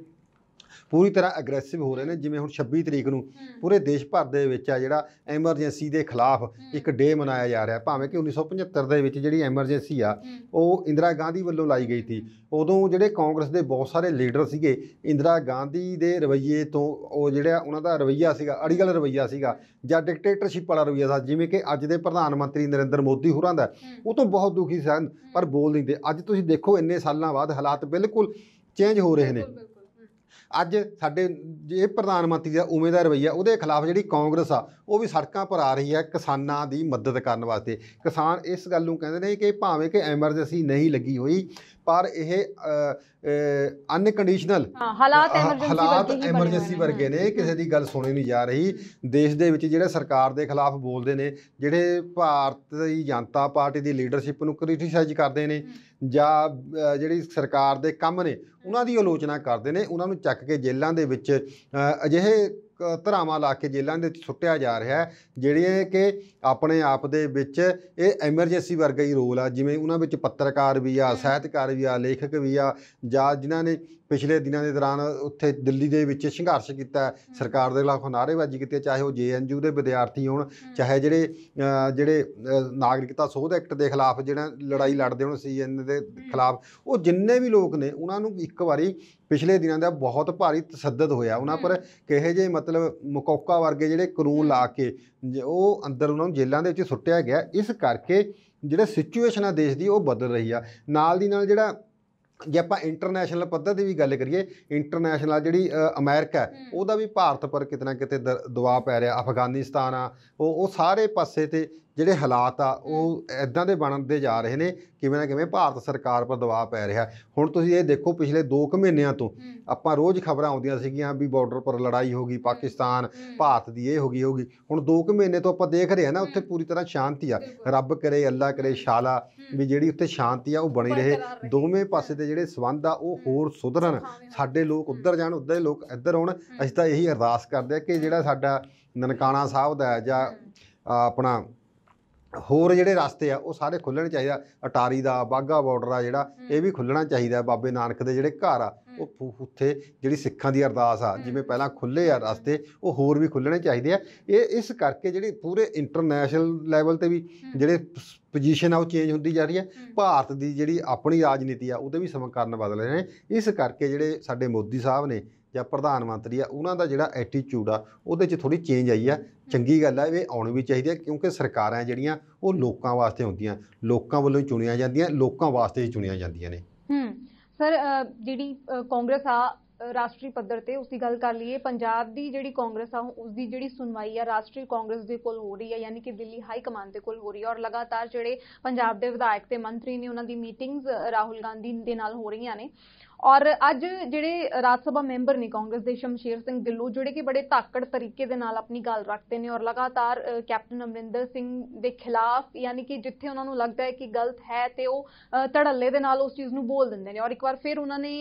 ਪੂਰੀ ਤਰ੍ਹਾਂ ਐਗਰੈਸਿਵ ਹੋ ਰਹੇ ਨੇ ਜਿਵੇਂ ਹੁਣ 26 ਤਰੀਕ ਨੂੰ ਪੂਰੇ ਦੇਸ਼ ਭਰ ਦੇ ਵਿੱਚ ਆ ਜਿਹੜਾ ਐਮਰਜੈਂਸੀ ਦੇ ਖਿਲਾਫ ਇੱਕ ਡੇ ਮਨਾਇਆ ਜਾ ਰਿਹਾ ਭਾਵੇਂ ਕਿ 1975 ਦੇ ਵਿੱਚ ਜਿਹੜੀ ਐਮਰਜੈਂਸੀ ਆ ਉਹ ਇੰਦਰਾ ਗਾਂਧੀ ਵੱਲੋਂ ਲਾਈ ਗਈ ਸੀ ਉਦੋਂ ਜਿਹੜੇ ਕਾਂਗਰਸ ਦੇ ਬਹੁਤ ਸਾਰੇ ਲੀਡਰ ਸੀਗੇ ਇੰਦਰਾ ਗਾਂਧੀ ਦੇ ਰਵਈਏ ਤੋਂ ਉਹ ਜਿਹੜਾ ਉਹਨਾਂ ਦਾ ਰਵਈਆ ਸੀਗਾ ਅੜੀਗਲ ਰਵਈਆ ਸੀਗਾ ਜਾਂ ਡਿਕਟੇਟਰਸ਼ਿਪ ਵਾਲਾ ਰਵਈਆ ਸੀ ਜਿਵੇਂ ਕਿ ਅੱਜ ਦੇ ਪ੍ਰਧਾਨ ਮੰਤਰੀ ਨਰਿੰਦਰ ਮੋਦੀ ਹੋਰਾਂ ਦਾ ਉਹ ਤੋਂ ਬਹੁਤ ਦੁਖੀ ਸਨ ਪਰ ਬੋਲ ਨਹੀਂ ਦੇ ਅੱਜ ਤੁਸੀਂ ਦੇਖੋ ਇੰਨੇ ਸਾਲਾਂ ਬਾਅਦ ਹਾਲਾਤ ਬਿਲਕੁਲ ਚੇਂਜ ਹੋ ਰਹੇ ਨੇ ਅੱਜ ਸਾਡੇ ਇਹ ਪ੍ਰਧਾਨ ਮੰਤਰੀ ਦਾ ਉਵੇਂ ਦਾ ਰਵਈਆ ਉਹਦੇ ਖਿਲਾਫ ਜਿਹੜੀ ਕਾਂਗਰਸ ਆ ਉਹ ਵੀ ਸੜਕਾਂ ਪਰ ਆ ਰਹੀ ਹੈ ਕਿਸਾਨਾਂ ਦੀ ਮਦਦ ਕਰਨ ਵਾਸਤੇ ਕਿਸਾਨ ਇਸ ਗੱਲ ਨੂੰ ਕਹਿੰਦੇ ਨੇ ਕਿ ਭਾਵੇਂ ਕਿ ਐਮਰਜੈਂਸੀ ਨਹੀਂ ਲੱਗੀ ਹੋਈ ਪਰ ਇਹ ਅਨਕੰਡੀਸ਼ਨਲ ਹਾਲਾਤ ਐਮਰਜੈਂਸੀ ਹਾਲਾਤ ਐਮਰਜੈਂਸੀ ਵਰਗੇ ਨੇ ਕਿਸੇ ਦੀ ਗੱਲ ਸੁਣੀ ਨਹੀਂ ਜਾ ਰਹੀ ਦੇਸ਼ ਦੇ ਵਿੱਚ ਜਿਹੜੇ ਸਰਕਾਰ ਦੇ ਖਿਲਾਫ ਬੋਲਦੇ ਨੇ ਜਿਹੜੇ ਭਾਰਤ ਦੀ ਜਨਤਾ ਪਾਰਟੀ ਦੀ ਲੀਡਰਸ਼ਿਪ ਨੂੰ ਕ੍ਰਿਟਿਸਾਈਜ਼ ਕਰਦੇ ਨੇ ਜਾਂ ਜਿਹੜੀ ਸਰਕਾਰ ਦੇ ਕੰਮ ਨੇ ਉਹਨਾਂ ਦੀ ਆਲੋਚਨਾ ਕਰਦੇ ਨੇ ਉਹਨਾਂ ਨੂੰ ਚੱਕ ਕੇ ਜੇਲ੍ਹਾਂ ਦੇ ਵਿੱਚ ਅਜਿਹੇ ਧਰਾਵਾਂ ਲਾ ਕੇ ਜੇਲ੍ਹਾਂ ਦੇ ਵਿੱਚ ਸੁੱਟਿਆ ਜਾ ਰਿਹਾ ਹੈ ਜਿਹੜੇ ਕਿ ਆਪਣੇ ਆਪ ਦੇ ਵਿੱਚ ਇਹ ਐਮਰਜੈਂਸੀ ਵਰਗਾ ਹੀ ਰੋਲ ਆ ਜਿਵੇਂ ਉਹਨਾਂ ਵਿੱਚ ਪੱਤਰਕਾਰ ਵੀ ਆ ਸਾਹਿਤਕਾਰ ਵੀ ਆ ਲੇਖਕ ਵੀ ਆ ਜਾਂ ਜਿਨ੍ਹਾਂ ਨੇ ਪਿਛਲੇ ਦਿਨਾਂ ਦੇ ਦੌਰਾਨ ਉੱਥੇ ਦਿੱਲੀ ਦੇ ਵਿੱਚ ਸੰਘਰਸ਼ ਕੀਤਾ ਸਰਕਾਰ ਦੇ ਖਿਲਾਫ ਨਾਅਰੇਬਾਜ਼ੀ ਕੀਤੀ ਚਾਹੇ ਉਹ ਜੇਐਨਯੂ ਦੇ ਵਿਦਿਆਰਥੀ ਹੋਣ ਚਾਹੇ ਜਿਹੜੇ ਜਿਹੜੇ ਨਾਗਰਿਕਤਾ ਸੋਧ ਐਕਟ ਦੇ ਖਿਲਾਫ ਜਿਹੜਾ ਲੜਾਈ ਲੜਦੇ ਹੋਣ ਸੀਐਨ ਦੇ ਖਿਲਾਫ ਉਹ ਜਿੰਨੇ ਵੀ ਲੋਕ ਨੇ ਉਹਨਾਂ ਨੂੰ ਇੱਕ ਵਾਰੀ ਪਿਛਲੇ ਦਿਨਾਂ ਦਾ ਬਹੁਤ ਭਾਰੀ ਤਸੱਦਦ ਹੋਇਆ ਉਹਨਾਂ ਪਰ ਕਿਹੇ ਜੇ ਮਤਲਬ ਮੁਕੋਕਾ ਵਰਗੇ ਜਿਹੜੇ ਕਾਨੂੰਨ ਲਾ ਕੇ ਉਹ ਅੰਦਰ ਉਹਨਾਂ ਨੂੰ ਜੇਲ੍ਹਾਂ ਦੇ ਵਿੱਚ ਸੁੱਟਿਆ ਗਿਆ ਇਸ ਕਰਕੇ ਜਿਹੜਾ ਸਿਚੁਏਸ਼ਨ ਆ ਦੇਸ਼ ਦੀ ਉਹ ਬਦਲ ਰਹੀ ਆ ਨਾਲ ਦੀ ਨਾਲ ਜਿਹੜਾ ਜੇ ਆਪਾਂ ਇੰਟਰਨੈਸ਼ਨਲ ਪੱਧਰ ਦੀ ਵੀ ਗੱਲ ਕਰੀਏ ਇੰਟਰਨੈਸ਼ਨਲ ਜਿਹੜੀ ਅਮਰੀਕਾ ਉਹਦਾ ਵੀ ਭਾਰਤ ਪਰ ਕਿਤਨਾ ਕਿਤੇ ਦਬਾਅ ਪੈ ਰਿਹਾ ਅਫਗਾਨਿਸਤਾਨ ਆ ਉਹ ਉਹ ਸਾਰੇ ਪਾਸੇ ਤੇ ਜਿਹੜੇ ਹਾਲਾਤ ਆ ਉਹ ਐਦਾਂ ਦੇ ਬਣਦੇ ਜਾ ਰਹੇ ਨੇ ਕਿਵੇਂ ਨਾ ਕਿਵੇਂ ਭਾਰਤ ਸਰਕਾਰ ਪਰ ਦਬਾਅ ਪੈ ਰਿਹਾ ਹੁਣ ਤੁਸੀਂ ਇਹ ਦੇਖੋ ਪਿਛਲੇ 2 ਮਹੀਨਿਆਂ ਤੋਂ ਆਪਾਂ ਰੋਜ਼ ਖਬਰਾਂ ਆਉਂਦੀਆਂ ਸੀਗੀਆਂ ਵੀ ਬਾਰਡਰ ਪਰ ਲੜਾਈ ਹੋ ਗਈ ਪਾਕਿਸਤਾਨ ਭਾਰਤ ਦੀ ਇਹ ਹੋ ਗਈ ਹੋ ਗਈ ਹੁਣ 2 ਮਹੀਨੇ ਤੋਂ ਆਪਾਂ ਦੇਖ ਰਹੇ ਆ ਨਾ ਉੱਥੇ ਪੂਰੀ ਤਰ੍ਹਾਂ ਸ਼ਾਂਤੀ ਆ ਰੱਬ ਕਰੇ ਅੱਲਾ ਕਰੇ ਸ਼ਾਲਾ ਵੀ ਜਿਹੜੀ ਉੱਥੇ ਸ਼ਾਂਤੀ ਆ ਉਹ ਬਣੀ ਰਹੇ ਦੋਵੇਂ ਪਾਸੇ ਦੇ ਜਿਹੜੇ ਸਬੰਧ ਆ ਉਹ ਹੋਰ ਸੁਧਰਨ ਸਾਡੇ ਲੋਕ ਉੱਧਰ ਜਾਣ ਉੱਧਰ ਲੋਕ ਇੱਧਰ ਆਉਣ ਅਸੀਂ ਤਾਂ ਇਹੀ ਅਰਦਾਸ ਕਰਦੇ ਆ ਕਿ ਜਿਹੜਾ ਸਾਡਾ ਨਨਕਾਣਾ ਸਾਹਿਬ ਦਾ ਜਾਂ ਆਪਣਾ ਹੋਰ ਜਿਹੜੇ ਰਸਤੇ ਆ ਉਹ ਸਾਰੇ ਖੁੱਲਣੇ ਚਾਹੀਦੇ ਆ ਅਟਾਰੀ ਦਾ ਬਾਗਾ ਬਾਰਡਰ ਆ ਜਿਹੜਾ ਇਹ ਵੀ ਖੁੱਲਣਾ ਚਾਹੀਦਾ ਬਾਬੇ ਨਾਨਕ ਦੇ ਜਿਹੜੇ ਘਰ ਆ ਉਹ ਉੱਥੇ ਜਿਹੜੀ ਸਿੱਖਾਂ ਦੀ ਅਰਦਾਸ ਆ ਜਿਵੇਂ ਪਹਿਲਾਂ ਖੁੱਲੇ ਆ ਰਸਤੇ ਉਹ ਹੋਰ ਵੀ ਖੁੱਲਣੇ ਚਾਹੀਦੇ ਆ ਇਹ ਇਸ ਕਰਕੇ ਜਿਹੜੇ ਪੂਰੇ ਇੰਟਰਨੈਸ਼ਨਲ ਲੈਵਲ ਤੇ ਵੀ ਜਿਹੜੇ ਪੋਜੀਸ਼ਨ ਆ ਉਹ ਚੇਂਜ ਹੁੰਦੀ ਜਾ ਰਹੀ ਆ ਭਾਰਤ ਦੀ ਜਿਹੜੀ ਆਪਣੀ ਰਾਜਨੀਤੀ ਆ ਉਹਦੇ ਵੀ ਸਮਕਰਨ ਬਦਲ ਰਹੇ ਨੇ ਇਸ ਕਰਕੇ ਜਿਹੜੇ ਸਾਡੇ ਮੋਦੀ ਸਾਹਿਬ ਨੇ ਜਾਂ ਪ੍ਰਧਾਨ ਮੰਤਰੀ ਆ ਉਹਨਾਂ ਦਾ ਜਿਹੜਾ ਐਟੀਟਿਊਡ ਆ ਉਹਦੇ 'ਚ ਥੋੜੀ ਚੇਂਜ ਆਈ ਆ ਚੰਗੀ ਗੱਲ ਹੈ ਇਹ ਆਉਣ ਵੀ ਚਾਹੀਦੀ ਹੈ ਕਿਉਂਕਿ ਸਰਕਾਰਾਂ ਜਿਹੜੀਆਂ ਉਹ ਲੋਕਾਂ ਵਾਸਤੇ ਹੁੰਦੀਆਂ ਲੋਕਾਂ ਵੱਲੋਂ ਚੁਣੀਆਂ ਜਾਂਦੀਆਂ ਲੋਕਾਂ ਵਾਸਤੇ ਹੀ ਚੁਣੀਆਂ ਜਾਂਦੀਆਂ ਨੇ ਹੂੰ ਸਰ ਜਿਹੜੀ ਕਾਂਗਰਸ ਆ ਰਾਸ਼ਟਰੀ ਪੱਧਰ ਤੇ ਉਸ ਦੀ ਗੱਲ ਕਰ ਲਈਏ ਪੰਜਾਬ ਦੀ ਜਿਹੜੀ ਕਾਂਗਰਸ ਆ ਉਸ ਦੀ ਜਿਹੜੀ ਸੁਣਵਾਈ ਆ ਰਾਸ਼ਟਰੀ ਕਾਂਗਰਸ ਦੇ ਕੋਲ ਹੋ ਰਹੀ ਆ ਯਾਨੀ ਕਿ ਦਿੱਲੀ ਹਾਈ ਕਮਾਂਡ ਦੇ ਕੋਲ ਹੋ ਰਹੀ ਆ ਔਰ ਲਗਾਤਾਰ ਜਿਹੜੇ ਪੰਜਾਬ ਦੇ ਵਿਧਾਇਕ ਤੇ ਮੰਤਰੀ ਨੇ ਉਹਨਾਂ ਦੀ ਮੀਟਿੰਗਸ ਰਾਹੁਲ ਗਾਂਧੀ ਦੇ ਨਾਲ ਹੋ ਰਹੀਆਂ ਨੇ ਔਰ ਅੱਜ ਜਿਹੜੇ ਰਾਜ ਸਭਾ ਮੈਂਬਰ ਨੇ ਕਾਂਗਰਸ ਦੇ ਸ਼ਮਸ਼ੀਰ ਸਿੰਘ ਗਿੱਲੂ ਜਿਹੜੇ ਕਿ ਬੜੇ ਤਾਕੜ ਤਰੀਕੇ ਦੇ ਨਾਲ ਆਪਣੀ ਗੱਲ ਰੱਖਦੇ ਨੇ ਔਰ ਲਗਾਤਾਰ ਕੈਪਟਨ ਅਮਰਿੰਦਰ ਸਿੰਘ ਦੇ ਖਿਲਾਫ ਯਾਨੀ ਕਿ ਜਿੱਥੇ ਉਹਨਾਂ ਨੂੰ ਲੱਗਦਾ ਹੈ ਕਿ ਗਲਤ ਹੈ ਤੇ ਉਹ ਧੜੱਲੇ ਦੇ ਨਾਲ ਉਸ ਚੀਜ਼ ਨੂੰ ਬੋਲ ਦਿੰਦੇ ਨੇ ਔਰ ਇੱਕ ਵਾਰ ਫਿਰ ਉਹਨਾਂ ਨੇ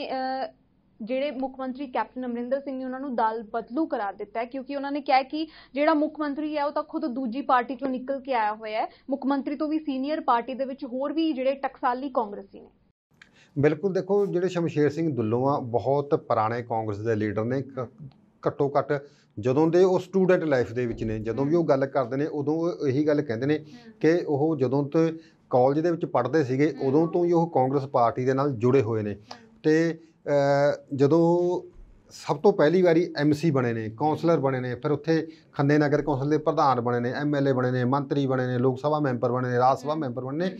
ਜਿਹੜੇ ਮੁੱਖ ਮੰਤਰੀ ਕੈਪਟਨ ਅਮਰਿੰਦਰ ਸਿੰਘ ਨੇ ਉਹਨਾਂ ਨੂੰ ਦਲ ਬਦਲੂ ਕਰਾਰ ਦਿੱਤਾ ਹੈ ਕਿਉਂਕਿ ਉਹਨਾਂ ਨੇ ਕਿਹਾ ਕਿ ਜਿਹੜਾ ਮੁੱਖ ਮੰਤਰੀ ਹੈ ਉਹ ਤਾਂ ਖੁਦ ਦੂਜੀ ਪਾਰਟੀ ਚੋਂ ਨਿਕਲ ਕੇ ਆਇਆ ਹੋਇਆ ਹੈ ਮੁੱਖ ਮੰਤਰੀ ਤੋਂ ਵੀ ਸੀਨੀਅਰ ਪਾਰਟੀ ਦੇ ਵਿੱਚ ਹੋਰ ਵੀ ਜਿਹੜੇ ਟਕਸਾਲੀ ਕਾਂਗਰਸੀ ਨੇ ਬਿਲਕੁਲ ਦੇਖੋ ਜਿਹੜੇ ਸ਼ਮਸ਼ੇਰ ਸਿੰਘ ਦੁੱਲੋਂ ਆ ਬਹੁਤ ਪੁਰਾਣੇ ਕਾਂਗਰਸ ਦੇ ਲੀਡਰ ਨੇ ਘੱਟੋ ਘੱਟ ਜਦੋਂ ਦੇ ਉਹ ਸਟੂਡੈਂਟ ਲਾਈਫ ਦੇ ਵਿੱਚ ਨੇ ਜਦੋਂ ਵੀ ਉਹ ਗੱਲ ਕਰਦੇ ਨੇ ਉਦੋਂ ਇਹੀ ਗੱਲ ਕਹਿੰਦੇ ਨੇ ਕਿ ਉਹ ਜਦੋਂ ਤੋਂ ਕਾਲਜ ਦੇ ਵਿੱਚ ਪੜ੍ਹਦੇ ਸੀਗੇ ਉਦੋਂ ਤੋਂ ਹੀ ਉਹ ਕਾਂਗਰਸ ਪਾਰਟੀ ਦੇ ਨਾਲ ਜੁੜੇ ਹੋਏ ਨੇ ਤੇ ਜਦੋਂ ਸਭ ਤੋਂ ਪਹਿਲੀ ਵਾਰੀ ਐਮਸੀ ਬਣੇ ਨੇ ਕਾਉਂਸਲਰ ਬਣੇ ਨੇ ਫਿਰ ਉੱਥੇ ਖੰਨੇ ਨਗਰ ਕਾਉਂਸਲ ਦੇ ਪ੍ਰਧਾਨ ਬਣੇ ਨੇ ਐਮਐਲਏ ਬਣੇ ਨੇ ਮੰਤਰੀ ਬਣੇ ਨੇ ਲੋਕ ਸਭਾ ਮੈਂਬਰ ਬਣੇ ਨੇ ਰਾਜ ਸਭਾ ਮੈਂਬਰ ਬਣੇ ਨੇ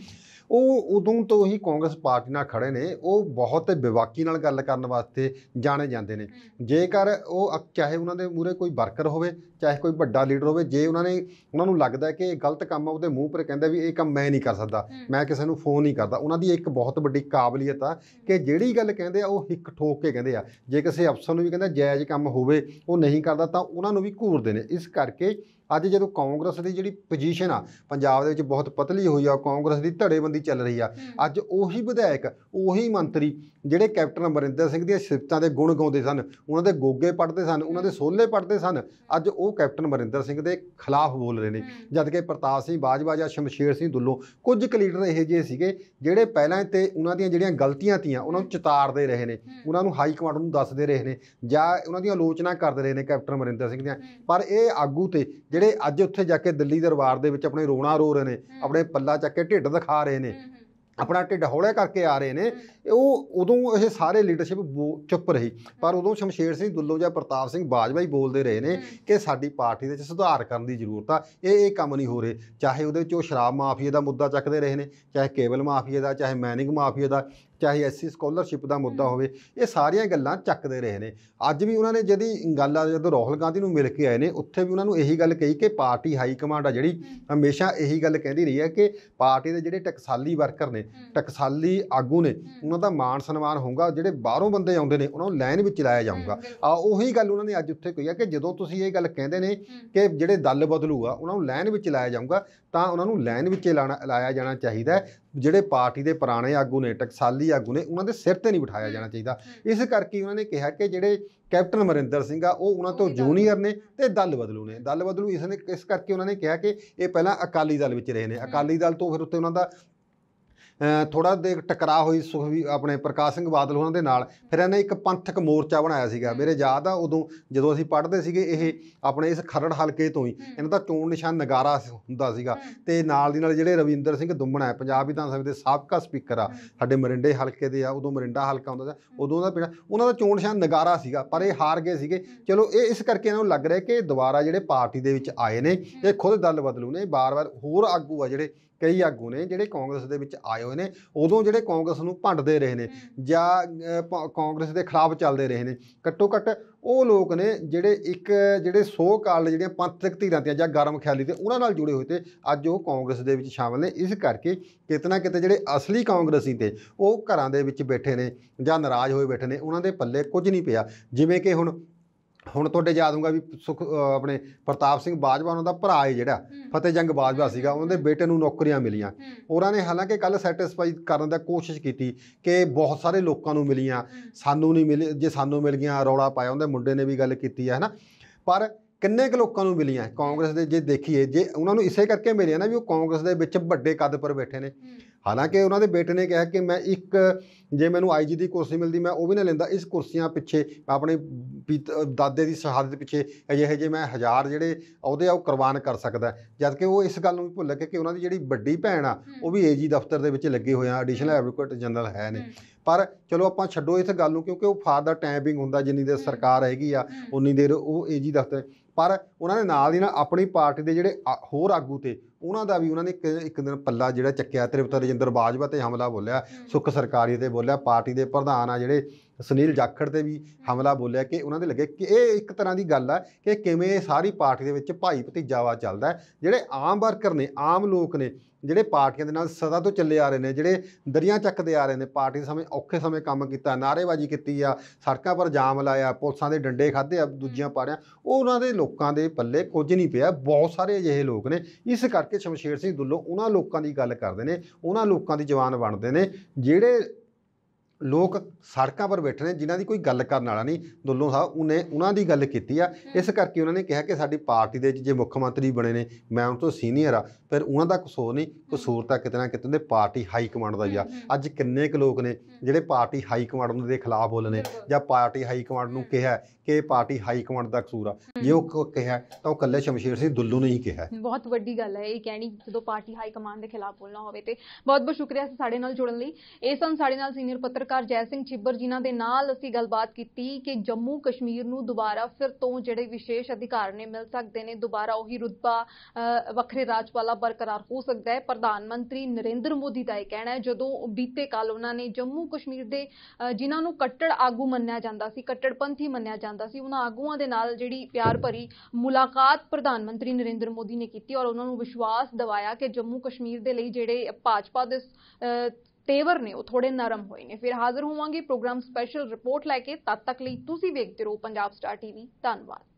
ਉਹ ਉਦੋਂ ਤੋਂ ਹੀ ਕਾਂਗਰਸ ਪਾਰਟੀ ਨਾਲ ਖੜੇ ਨੇ ਉਹ ਬਹੁਤ ਵਿਵਾਕੀ ਨਾਲ ਗੱਲ ਕਰਨ ਵਾਸਤੇ ਜਾਣੇ ਜਾਂਦੇ ਨੇ ਜੇਕਰ ਉਹ ਚਾਹੇ ਉਹਨਾਂ ਦੇ ਮੂਰੇ ਕੋਈ ਵਰਕਰ ਹੋਵੇ ਚਾਹੇ ਕੋਈ ਵੱਡਾ ਲੀਡਰ ਹੋਵੇ ਜੇ ਉਹਨਾਂ ਨੇ ਉਹਨਾਂ ਨੂੰ ਲੱਗਦਾ ਕਿ ਇਹ ਗਲਤ ਕੰਮ ਆ ਉਹਦੇ ਮੂੰਹ ਪਰ ਕਹਿੰਦਾ ਵੀ ਇਹ ਕੰਮ ਮੈਂ ਨਹੀਂ ਕਰ ਸਕਦਾ ਮੈਂ ਕਿਸੇ ਨੂੰ ਫੋਨ ਨਹੀਂ ਕਰਦਾ ਉਹਨਾਂ ਦੀ ਇੱਕ ਬਹੁਤ ਵੱਡੀ ਕਾਬਲੀਅਤ ਆ ਕਿ ਜਿਹੜੀ ਗੱਲ ਕਹਿੰਦੇ ਆ ਉਹ ਹਿੱਕ ਠੋਕ ਕੇ ਕਹਿੰਦੇ ਆ ਜੇ ਕਿਸੇ ਅਫਸਰ ਨੂੰ ਵੀ ਕਹਿੰਦਾ ਜਾਇਜ਼ ਕੰਮ ਹੋਵੇ ਉਹ ਨਹੀਂ ਕਰਦਾ ਤਾਂ ਉਹਨਾਂ ਨੂੰ ਵੀ ਘੂਰਦੇ ਨੇ ਇਸ ਕਰਕੇ ਅੱਜ ਜਦੋਂ ਕਾਂਗਰਸ ਦੀ ਜਿਹੜੀ ਪੋਜੀਸ਼ਨ ਆ ਪੰਜਾਬ ਦੇ ਵਿੱਚ ਬਹੁਤ ਪਤਲੀ ਹੋਈ ਆ ਕਾਂਗਰਸ ਦੀ ਧੜੇਬੰਦੀ ਚੱਲ ਰਹੀ ਆ ਅੱਜ ਉਹੀ ਵਿਧਾਇਕ ਉਹੀ ਮੰਤਰੀ ਜਿਹੜੇ ਕੈਪਟਨ ਅਮਰਿੰਦਰ ਸਿੰਘ ਦੀਆਂ ਸਿਫਤਾਂ ਦੇ ਗੁਣ ਗਾਉਂਦੇ ਸਨ ਉਹਨਾਂ ਦੇ ਗੋਗੇ ਪੜਦੇ ਸਨ ਉਹਨਾਂ ਦੇ ਸੋਲੇ ਪੜਦੇ ਸਨ ਅੱਜ ਉਹ ਕੈਪਟਨ ਅਮਰਿੰਦਰ ਸਿੰਘ ਦੇ ਖਿਲਾਫ ਬੋਲ ਰਹੇ ਨੇ ਜਦ ਕਿ ਪ੍ਰਤਾਪ ਸਿੰਘ ਬਾਜਵਾ ਜਾਂ ਸ਼ਮਸ਼ੇਰ ਸਿੰਘ ਦੁੱਲੋ ਕੁਝ ਕੁ ਲੀਡਰ ਇਹੋ ਜਿਹੇ ਸੀਗੇ ਜਿਹੜੇ ਪਹਿਲਾਂ ਤੇ ਉਹਨਾਂ ਦੀਆਂ ਜਿਹੜੀਆਂ ਗਲਤੀਆਂ ਤੀਆਂ ਉਹਨਾਂ ਨੂੰ ਚਿਤਾਰਦੇ ਰਹੇ ਨੇ ਉਹਨਾਂ ਨੂੰ ਹਾਈ ਕਮਾਂਡ ਨੂੰ ਦੱਸਦੇ ਰਹੇ ਨੇ ਜਾਂ ਉਹਨਾਂ ਦੀ ਆਲੋਚਨਾ ਕਰਦੇ ਰਹੇ ਨੇ ਕੈਪਟਨ ਅਮਰਿੰਦਰ ਸਿੰਘ ਦੀਆਂ ਪਰ ਇਹ ਆਗੂ ਤੇ ਜਿਹੜੇ ਅੱਜ ਉੱਥੇ ਜਾ ਕੇ ਦਿੱਲੀ ਦਰਬਾਰ ਦੇ ਵਿੱਚ ਆਪਣੇ ਰੋਣਾ ਰੋ ਰਹੇ ਨੇ ਆਪਣੇ ਪੱਲਾ ਚੱਕ ਕੇ ਢਿੱਡ ਦਿਖਾ ਰਹੇ ਨੇ ਆਪਣਾ ਢਿੱਡ ਹੌਲੇ ਕਰਕੇ ਆ ਰਹੇ ਨੇ ਉਹ ਉਦੋਂ ਇਹ ਸਾਰੇ ਲੀਡਰਸ਼ਿਪ ਚੁੱਪ ਰਹੀ ਪਰ ਉਦੋਂ ਸ਼ਮਸ਼ੇਰ ਸਿੰਘ ਦੁੱਲੋ ਜਾਂ ਪ੍ਰਤਾਪ ਸਿੰਘ ਬਾਜਵਾ ਹੀ ਬੋਲਦੇ ਰਹੇ ਨੇ ਕਿ ਸਾਡੀ ਪਾਰਟੀ ਦੇ ਵਿੱਚ ਸੁਧਾਰ ਕਰਨ ਦੀ ਜ਼ਰੂਰਤ ਆ ਇਹ ਇਹ ਕੰਮ ਨਹੀਂ ਹੋ ਰਹੇ ਚਾਹੇ ਉਹਦੇ ਵਿੱਚ ਉਹ ਸ਼ਰਾਬ ਮਾਫੀਆ ਦਾ ਮੁੱਦਾ ਚੱਕਦੇ ਰਹੇ ਨੇ ਚਾਹੇ ਕੇਬਲ ਮਾਫੀਆ ਦਾ ਚਾਹੇ ਮੈਨਿੰਗ ਮਾਫੀਆ ਦਾ ਚਾਹੇ ਐਸਸੀ ਸਕਾਲਰਸ਼ਿਪ ਦਾ ਮੁੱਦਾ ਹੋਵੇ ਇਹ ਸਾਰੀਆਂ ਗੱਲਾਂ ਚੱਕਦੇ ਰਹੇ ਨੇ ਅੱਜ ਵੀ ਉਹਨਾਂ ਨੇ ਜਦੀ ਗੱਲ ਆ ਜਦੋਂ ਰੋਹਲ ਗਾਂਧੀ ਨੂੰ ਮਿਲ ਕੇ ਆਏ ਨੇ ਉੱਥੇ ਵੀ ਉਹਨਾਂ ਨੂੰ ਇਹੀ ਗੱਲ ਕਹੀ ਕਿ ਪਾਰਟੀ ਹਾਈ ਕਮਾਂਡ ਆ ਜਿਹੜੀ ਹਮੇਸ਼ਾ ਇਹੀ ਗੱਲ ਕਹਿੰਦੀ ਰਹੀ ਹੈ ਕਿ ਪਾਰਟੀ ਦੇ ਜਿਹੜੇ ਟਕਸਾਲੀ ਵਰਕਰ ਨੇ ਟਕਸਾਲੀ ਆਗੂ ਨੇ ਉਹਨਾਂ ਦਾ ਮਾਣ ਸਨਮਾਨ ਹੋਊਗਾ ਜਿਹੜੇ ਬਾਹਰੋਂ ਬੰਦੇ ਆਉਂਦੇ ਨੇ ਉਹਨਾਂ ਨੂੰ ਲਾਈਨ ਵਿੱਚ ਲਾਇਆ ਜਾਊਗਾ ਆ ਉਹੀ ਗੱਲ ਉਹਨਾਂ ਨੇ ਅੱਜ ਉੱਥੇ ਕਹੀ ਹੈ ਕਿ ਜਦੋਂ ਤੁਸੀਂ ਇਹ ਗੱਲ ਕਹਿੰਦੇ ਨੇ ਕਿ ਜਿਹੜੇ ਦਲ ਬਦਲੂਗਾ ਉਹਨਾਂ ਨੂੰ ਲਾਈਨ ਵਿੱਚ ਲਾਇਆ ਜਾਊਗਾ ਤਾਂ ਉਹਨਾਂ ਨੂੰ ਲਾਈਨ ਵਿੱਚ ਲਾਇਆ ਜਾਣਾ ਚਾਹੀਦਾ ਜਿਹੜੇ ਪਾਰਟੀ ਦੇ ਪੁਰਾਣੇ ਆਗੂ ਨੇ ਟਕਸਾਲੀ ਆਗੂ ਨੇ ਉਹਨਾਂ ਦੇ ਸਿਰ ਤੇ ਨਹੀਂ ਬਿਠਾਇਆ ਜਾਣਾ ਚਾਹੀਦਾ ਇਸ ਕਰਕੇ ਉਹਨਾਂ ਨੇ ਕਿਹਾ ਕਿ ਜਿਹੜੇ ਕੈਪਟਨ ਮਰਿੰਦਰ ਸਿੰਘ ਆ ਉਹ ਉਹਨਾਂ ਤੋਂ ਜੂਨੀਅਰ ਨੇ ਤੇ ਦਲ ਬਦਲੂ ਨੇ ਦਲ ਬਦਲੂ ਇਸ ਨੇ ਇਸ ਕਰਕੇ ਉਹਨਾਂ ਨੇ ਕਿਹਾ ਕਿ ਇਹ ਪਹਿਲਾਂ ਅਕਾਲੀ ਦਲ ਵਿੱਚ ਰਹੇ ਨੇ ਅਕਾਲੀ ਦਲ ਤੋਂ ਫਿਰ ਉੱਤੇ ਉਹਨਾਂ ਦਾ ਥੋੜਾ ਦੇ ਟਕਰਾ ਹੋਈ ਸੁਖਵੀ ਆਪਣੇ ਪ੍ਰਕਾਸ਼ ਸਿੰਘ ਬਾਦਲ ਉਹਨਾਂ ਦੇ ਨਾਲ ਫਿਰ ਇਹਨੇ ਇੱਕ ਪੰਥਕ ਮੋਰਚਾ ਬਣਾਇਆ ਸੀਗਾ ਮੇਰੇ ਯਾਦ ਆ ਉਦੋਂ ਜਦੋਂ ਅਸੀਂ ਪੜ੍ਹਦੇ ਸੀਗੇ ਇਹ ਆਪਣੇ ਇਸ ਖਰੜ ਹਲਕੇ ਤੋਂ ਹੀ ਇਹਨਾਂ ਦਾ ਚੋਣ ਨਿਸ਼ਾਨ ਨਗਾਰਾ ਹੁੰਦਾ ਸੀਗਾ ਤੇ ਨਾਲ ਦੀ ਨਾਲ ਜਿਹੜੇ ਰਵਿੰਦਰ ਸਿੰਘ ਦੁੰਮਣਾ ਹੈ ਪੰਜਾਬ ਵਿਧਾਨ ਸਭਾ ਦੇ ਸਾਬਕਾ ਸਪੀਕਰ ਆ ਸਾਡੇ ਮਰਿੰਡੇ ਹਲਕੇ ਦੇ ਆ ਉਦੋਂ ਮਰਿੰਡਾ ਹਲਕਾ ਹੁੰਦਾ ਸੀ ਉਦੋਂ ਦਾ ਪਿੰਡ ਉਹਨਾਂ ਦਾ ਚੋਣ ਨਿਸ਼ਾਨ ਨਗਾਰਾ ਸੀਗਾ ਪਰ ਇਹ ਹਾਰ ਗਏ ਸੀਗੇ ਚਲੋ ਇਹ ਇਸ ਕਰਕੇ ਇਹਨਾਂ ਨੂੰ ਲੱਗ ਰਿਹਾ ਕਿ ਦੁਬਾਰਾ ਜਿਹੜੇ ਪਾਰਟੀ ਦੇ ਵਿੱਚ ਆਏ ਨੇ ਇਹ ਖੁਦ ਦਲ ਬਦਲੂ ਨੇ ਬਾਰ-ਬਾਰ ਹੋਰ ਆਗੂ ਆ ਜਿਹੜੇ ਕਈ ਆਗੂ ਨੇ ਜਿਹੜੇ ਕਾਂਗਰਸ ਦੇ ਵਿੱਚ ਆਏ ਹੋਏ ਨੇ ਉਦੋਂ ਜਿਹੜੇ ਕਾਂਗਰਸ ਨੂੰ ਭੰਡਦੇ ਰਹੇ ਨੇ ਜਾਂ ਕਾਂਗਰਸ ਦੇ ਖਿਲਾਫ ਚੱਲਦੇ ਰਹੇ ਨੇ ਘੱਟੋ ਘੱਟ ਉਹ ਲੋਕ ਨੇ ਜਿਹੜੇ ਇੱਕ ਜਿਹੜੇ ਸੋ ਕਾਲ ਜਿਹੜੀਆਂ ਪੰਥਕ ਧਿਰਾਂ ਤੇ ਜਾਂ ਗਰਮ ਖਿਆਲੀ ਤੇ ਉਹਨਾਂ ਨਾਲ ਜੁੜੇ ਹੋਏ ਤੇ ਅੱਜ ਉਹ ਕਾਂਗਰਸ ਦੇ ਵਿੱਚ ਸ਼ਾਮਲ ਨੇ ਇਸ ਕਰਕੇ ਕਿਤਨਾ ਕਿਤੇ ਜਿਹੜੇ ਅਸਲੀ ਕਾਂਗਰਸੀ ਤੇ ਉਹ ਘਰਾਂ ਦੇ ਵਿੱਚ ਬੈਠੇ ਨੇ ਜਾਂ ਨਾਰਾਜ਼ ਹੋਏ ਬੈਠੇ ਨੇ ਉਹਨਾਂ ਦੇ ਪੱਲੇ ਕੁਝ ਨਹੀਂ ਪਿਆ ਜਿਵੇਂ ਕਿ ਹੁਣ ਹੁਣ ਤੁਹਾਡੇ ਯਾਦ ਹੋਊਗਾ ਵੀ ਸੁਖ ਆਪਣੇ ਪ੍ਰਤਾਪ ਸਿੰਘ ਬਾਜਵਾ ਉਹਨਾਂ ਦਾ ਭਰਾ ਹੈ ਜਿਹੜਾ ਫਤਿਹ ਜੰਗ ਬਾਜਵਾ ਸੀਗਾ ਉਹਨਾਂ ਦੇ ਬੇਟੇ ਨੂੰ ਨੌਕਰੀਆਂ ਮਿਲੀਆਂ ਉਹਨਾਂ ਨੇ ਹਾਲਾਂਕਿ ਕੱਲ ਸੈਟੀਸਫਾਈ ਕਰਨ ਦਾ ਕੋਸ਼ਿਸ਼ ਕੀਤੀ ਕਿ ਬਹੁਤ ਸਾਰੇ ਲੋਕਾਂ ਨੂੰ ਮਿਲੀਆਂ ਸਾਨੂੰ ਨਹੀਂ ਮਿਲੇ ਜੇ ਸਾਨੂੰ ਮਿਲ ਗਈਆਂ ਰੌਲਾ ਪਾਇਆ ਉਹਦੇ ਮੁੰਡੇ ਨੇ ਵੀ ਗੱਲ ਕੀਤੀ ਹੈ ਹਨਾ ਪਰ ਕਿੰਨੇ ਕੁ ਲੋਕਾਂ ਨੂੰ ਮਿਲੀਆਂ ਕਾਂਗਰਸ ਦੇ ਜੇ ਦੇਖੀਏ ਜੇ ਉਹਨਾਂ ਨੂੰ ਇਸੇ ਕਰਕੇ ਮਿਲਿਆ ਨਾ ਵੀ ਉਹ ਕਾਂਗਰਸ ਦੇ ਵਿੱਚ ਵੱਡੇ ਕੱਦ ਪਰ ਬੈਠੇ ਨੇ ਹਾਲਾਂਕਿ ਉਹਨਾਂ ਦੇ ਬੇਟੇ ਨੇ ਕਿਹਾ ਕਿ ਮੈਂ ਇੱਕ ਜੇ ਮੈਨੂੰ ਆਈਜੀ ਦੀ ਕੁਰਸੀ ਮਿਲਦੀ ਮੈਂ ਉਹ ਵੀ ਨਾ ਲੈਂਦਾ ਇਸ ਕੁਰਸੀਆਂ ਪਿੱਛੇ ਆਪਣੇ ਦਾਦੇ ਦੀ ਸ਼ਹਾਦਤ ਪਿੱਛੇ ਅਜਿਹੇ ਜੇ ਮੈਂ ਹਜ਼ਾਰ ਜਿਹੜੇ ਉਹਦੇ ਆ ਉਹ ਕੁਰਬਾਨ ਕਰ ਸਕਦਾ ਜਦਕਿ ਉਹ ਇਸ ਗੱਲ ਨੂੰ ਵੀ ਭੁੱਲ ਗਏ ਕਿ ਉਹਨਾਂ ਦੀ ਜਿਹੜੀ ਵੱਡੀ ਭੈਣ ਆ ਉਹ ਵੀ ਏਜੀ ਦਫ਼ਤਰ ਦੇ ਵਿੱਚ ਲੱਗੇ ਹੋਏ ਆ ਐਡੀਸ਼ਨਲ ਐਡਵੋਕੇਟ ਜਨਰਲ ਹੈ ਨੇ ਪਰ ਚਲੋ ਆਪਾਂ ਛੱਡੋ ਇਸ ਗੱਲ ਨੂੰ ਕਿਉਂਕਿ ਉਹ ਫਾਰ ਦਾ ਟਾਈਮਿੰਗ ਹੁੰਦਾ ਜਿੰਨੀ ਦੇਰ ਸਰਕਾਰ ਹੈਗੀ ਆ ਉਨੀ ਦੇਰ ਉਹ ਏਜੀ ਦਫ਼ਤਰ ਪਰ ਉਹਨਾਂ ਨੇ ਨਾਲ ਦੀ ਨਾਲ ਆਪਣੀ ਪਾਰਟੀ ਦੇ ਜਿਹੜੇ ਹੋਰ ਆਗੂ ਤੇ ਉਹਨਾਂ ਦਾ ਵੀ ਉਹਨਾਂ ਨੇ ਇੱਕ ਇੱਕ ਦਿਨ ਪੱਲਾ ਜਿਹੜਾ ਚੱਕਿਆ ਤ੍ਰਿਪਤ ਰਜਿੰਦਰ ਬਾਜਵਾ ਤੇ ਹਮਲਾ ਬੋਲਿਆ ਸੁੱਖ ਸਰਕਾਰੀ ਤੇ ਬੋਲਿਆ ਪਾਰਟੀ ਦੇ ਪ੍ਰਧਾਨ ਆ ਜਿਹੜੇ ਸੁਨੀਲ ਜਾਖੜ ਤੇ ਵੀ ਹਮਲਾ ਬੋਲਿਆ ਕਿ ਉਹਨਾਂ ਦੇ ਲੱਗੇ ਕਿ ਇਹ ਇੱਕ ਤਰ੍ਹਾਂ ਦੀ ਗੱਲ ਆ ਕਿ ਕਿਵੇਂ ਸਾਰੀ ਪਾਰਟੀ ਦੇ ਵਿੱਚ ਭਾਈ ਭਤੀਜਾਵਾ ਚੱਲਦਾ ਜਿਹੜੇ ਆਮ ਵਰਕਰ ਨੇ ਆਮ ਲੋਕ ਨੇ ਜਿਹੜੇ ਪਾਰਟੀਆਂ ਦੇ ਨਾਲ ਸਦਾ ਤੋਂ ਚੱਲੇ ਆ ਰਹੇ ਨੇ ਜਿਹੜੇ ਦਰਿਆ ਚੱਕਦੇ ਆ ਰਹੇ ਨੇ ਪਾਰਟੀ ਸਮੇਂ ਔਖੇ ਸਮੇਂ ਕੰਮ ਕੀਤਾ ਨਾਰੇਬਾਜ਼ੀ ਕੀਤੀ ਆ ਸੜਕਾਂ ਪਰ ਜਾਮ ਲਾਇਆ ਪੁਲਿਸਾਂ ਦੇ ਡੰਡੇ ਖਾਦੇ ਆ ਦੂਜੀਆਂ ਪਾੜਿਆਂ ਉਹ ਉਹਨਾਂ ਦੇ ਲੋਕਾਂ ਦੇ ਪੱਲੇ ਕੁਝ ਨਹੀਂ ਪਿਆ ਬਹੁਤ ਸਾਰੇ ਅਜਿਹੇ ਲੋਕ ਨੇ ਇਸ ਕਰਕੇ ਸ਼ਮਸ਼ੇਰ ਸਿੰਘ ਦੁੱਲੋ ਉਹਨਾਂ ਲੋਕਾਂ ਦੀ ਗੱਲ ਕਰਦੇ ਨੇ ਉਹਨਾਂ ਲੋਕਾਂ ਦੀ ਜਵਾਨ ਬਣਦੇ ਨੇ ਜਿਹੜੇ ਲੋਕ ਸੜਕਾਂ 'ਪਰ ਬੈਠੇ ਨੇ ਜਿਨ੍ਹਾਂ ਦੀ ਕੋਈ ਗੱਲ ਕਰਨ ਵਾਲਾ ਨਹੀਂ ਦੁੱਲੋਂ ਸਾਹਿਬ ਉਹਨੇ ਉਹਨਾਂ ਦੀ ਗੱਲ ਕੀਤੀ ਆ ਇਸ ਕਰਕੇ ਉਹਨਾਂ ਨੇ ਕਿਹਾ ਕਿ ਸਾਡੀ ਪਾਰਟੀ ਦੇ ਜੇ ਮੁੱਖ ਮੰਤਰੀ ਬਣੇ ਨੇ ਮੈਂ ਉਹਨਾਂ ਤੋਂ ਸੀਨੀਅਰ ਆ ਪਰ ਉਹਨਾਂ ਦਾ ਕਸੂਰ ਨਹੀਂ ਕਸੂਰ ਤਾਂ ਕਿਤੇ ਨਾ ਕਿਤੇ ਉਹਦੇ ਪਾਰਟੀ ਹਾਈ ਕਮਾਂਡ ਦਾ ਹੀ ਆ ਅੱਜ ਕਿੰਨੇ ਕੁ ਲੋਕ ਨੇ ਜਿਹੜੇ ਪਾਰਟੀ ਹਾਈ ਕਮਾਂਡ ਦੇ ਖਿਲਾਫ ਬੋਲਨੇ ਨੇ ਜਾਂ ਪਾਰਟੀ ਹਾਈ ਕਮਾਂਡ ਨੂੰ ਕਿਹਾ ਕਿ ਪਾਰਟੀ ਹਾਈ ਕਮਾਂਡ ਦਾ ਕਸੂਰ ਆ ਜੇ ਉਹ ਕਿਹਾ ਤਾਂ ਉਹ ਕੱਲੇ ਸ਼ਮਸ਼ੀਰ ਸਿੰਘ ਦੁੱਲੂ ਨੇ ਹੀ ਕਿਹਾ ਬਹੁਤ ਵੱਡੀ ਗੱਲ ਹੈ ਇਹ ਕਹਿਣੀ ਜਦੋਂ ਪਾਰਟੀ ਹਾਈ ਕਮਾਂਡ ਦੇ ਖਿਲਾਫ ਬੋਲਣਾ ਹੋਵੇ ਤੇ ਬਹੁਤ ਬਹੁਤ ਸ਼ੁਕਰੀਆ ਸਾਡੇ ਨਾਲ ਜੁੜਨ ਲਈ ਇਹ ਸਨ ਸਾਡੇ ਨਾਲ ਸੀਨੀਅਰ ਪੱਤਰ ਪੱਤਰਕਾਰ ਜੈ ਸਿੰਘ ਛਿੱਬਰ ਜਿਨ੍ਹਾਂ ਦੇ ਨਾਲ ਅਸੀਂ ਗੱਲਬਾਤ ਕੀਤੀ ਕਿ ਜੰਮੂ ਕਸ਼ਮੀਰ ਨੂੰ ਦੁਬਾਰਾ ਫਿਰ ਤੋਂ ਜਿਹੜੇ ਵਿਸ਼ੇਸ਼ ਅਧਿਕਾਰ ਨੇ ਮਿਲ ਸਕਦੇ ਨੇ ਦੁਬਾਰਾ ਉਹੀ ਰੁਤਬਾ ਵੱਖਰੇ ਰਾਜ ਵਾਲਾ ਬਰਕਰਾਰ ਹੋ ਸਕਦਾ ਹੈ ਪ੍ਰਧਾਨ ਮੰਤਰੀ ਨਰਿੰਦਰ ਮੋਦੀ ਦਾ ਇਹ ਕਹਿਣਾ ਹੈ ਜਦੋਂ ਬੀਤੇ ਕੱਲ ਉਹਨਾਂ ਨੇ ਜੰਮੂ ਕਸ਼ਮੀਰ ਦੇ ਜਿਨ੍ਹਾਂ ਨੂੰ ਕੱਟੜ ਆਗੂ ਮੰਨਿਆ ਜਾਂਦਾ ਸੀ ਕੱਟੜਪੰਥੀ ਮੰਨਿਆ ਜਾਂਦਾ ਸੀ ਉਹਨਾਂ ਆਗੂਆਂ ਦੇ ਨਾਲ ਜਿਹੜੀ ਪਿਆਰ ਭਰੀ ਮੁਲਾਕਾਤ ਪ੍ਰਧਾਨ ਮੰਤਰੀ ਨਰਿੰਦਰ ਮੋਦੀ ਨੇ ਕੀਤੀ ਔਰ ਉਹਨਾਂ ਨੂੰ ਵਿਸ਼ਵਾਸ ਦਿਵਾਇਆ ਕਿ ਜੰਮੂ ਕਸ਼ਮੀਰ ਦੇ ਲਈ ਜਿਹੜੇ ਭਾਜਪਾ ਦੇ ਤੇਵਰ ਨੇ ਉਹ ਥੋੜੇ ਨਰਮ ਹੋਏ ਨੇ ਫਿਰ ਹਾਜ਼ਰ ਹੋਵਾਂਗੇ ਪ੍ਰੋਗਰਾਮ ਸਪੈਸ਼ਲ ਰਿਪੋਰਟ ਲੈ ਕੇ ਤਦ ਤੱਕ ਲਈ ਤੁਸੀਂ ਵੇਖਦੇ ਰਹੋ ਪੰਜਾਬ ਸਟਾਰ ਟੀਵੀ ਧੰਨਵਾਦ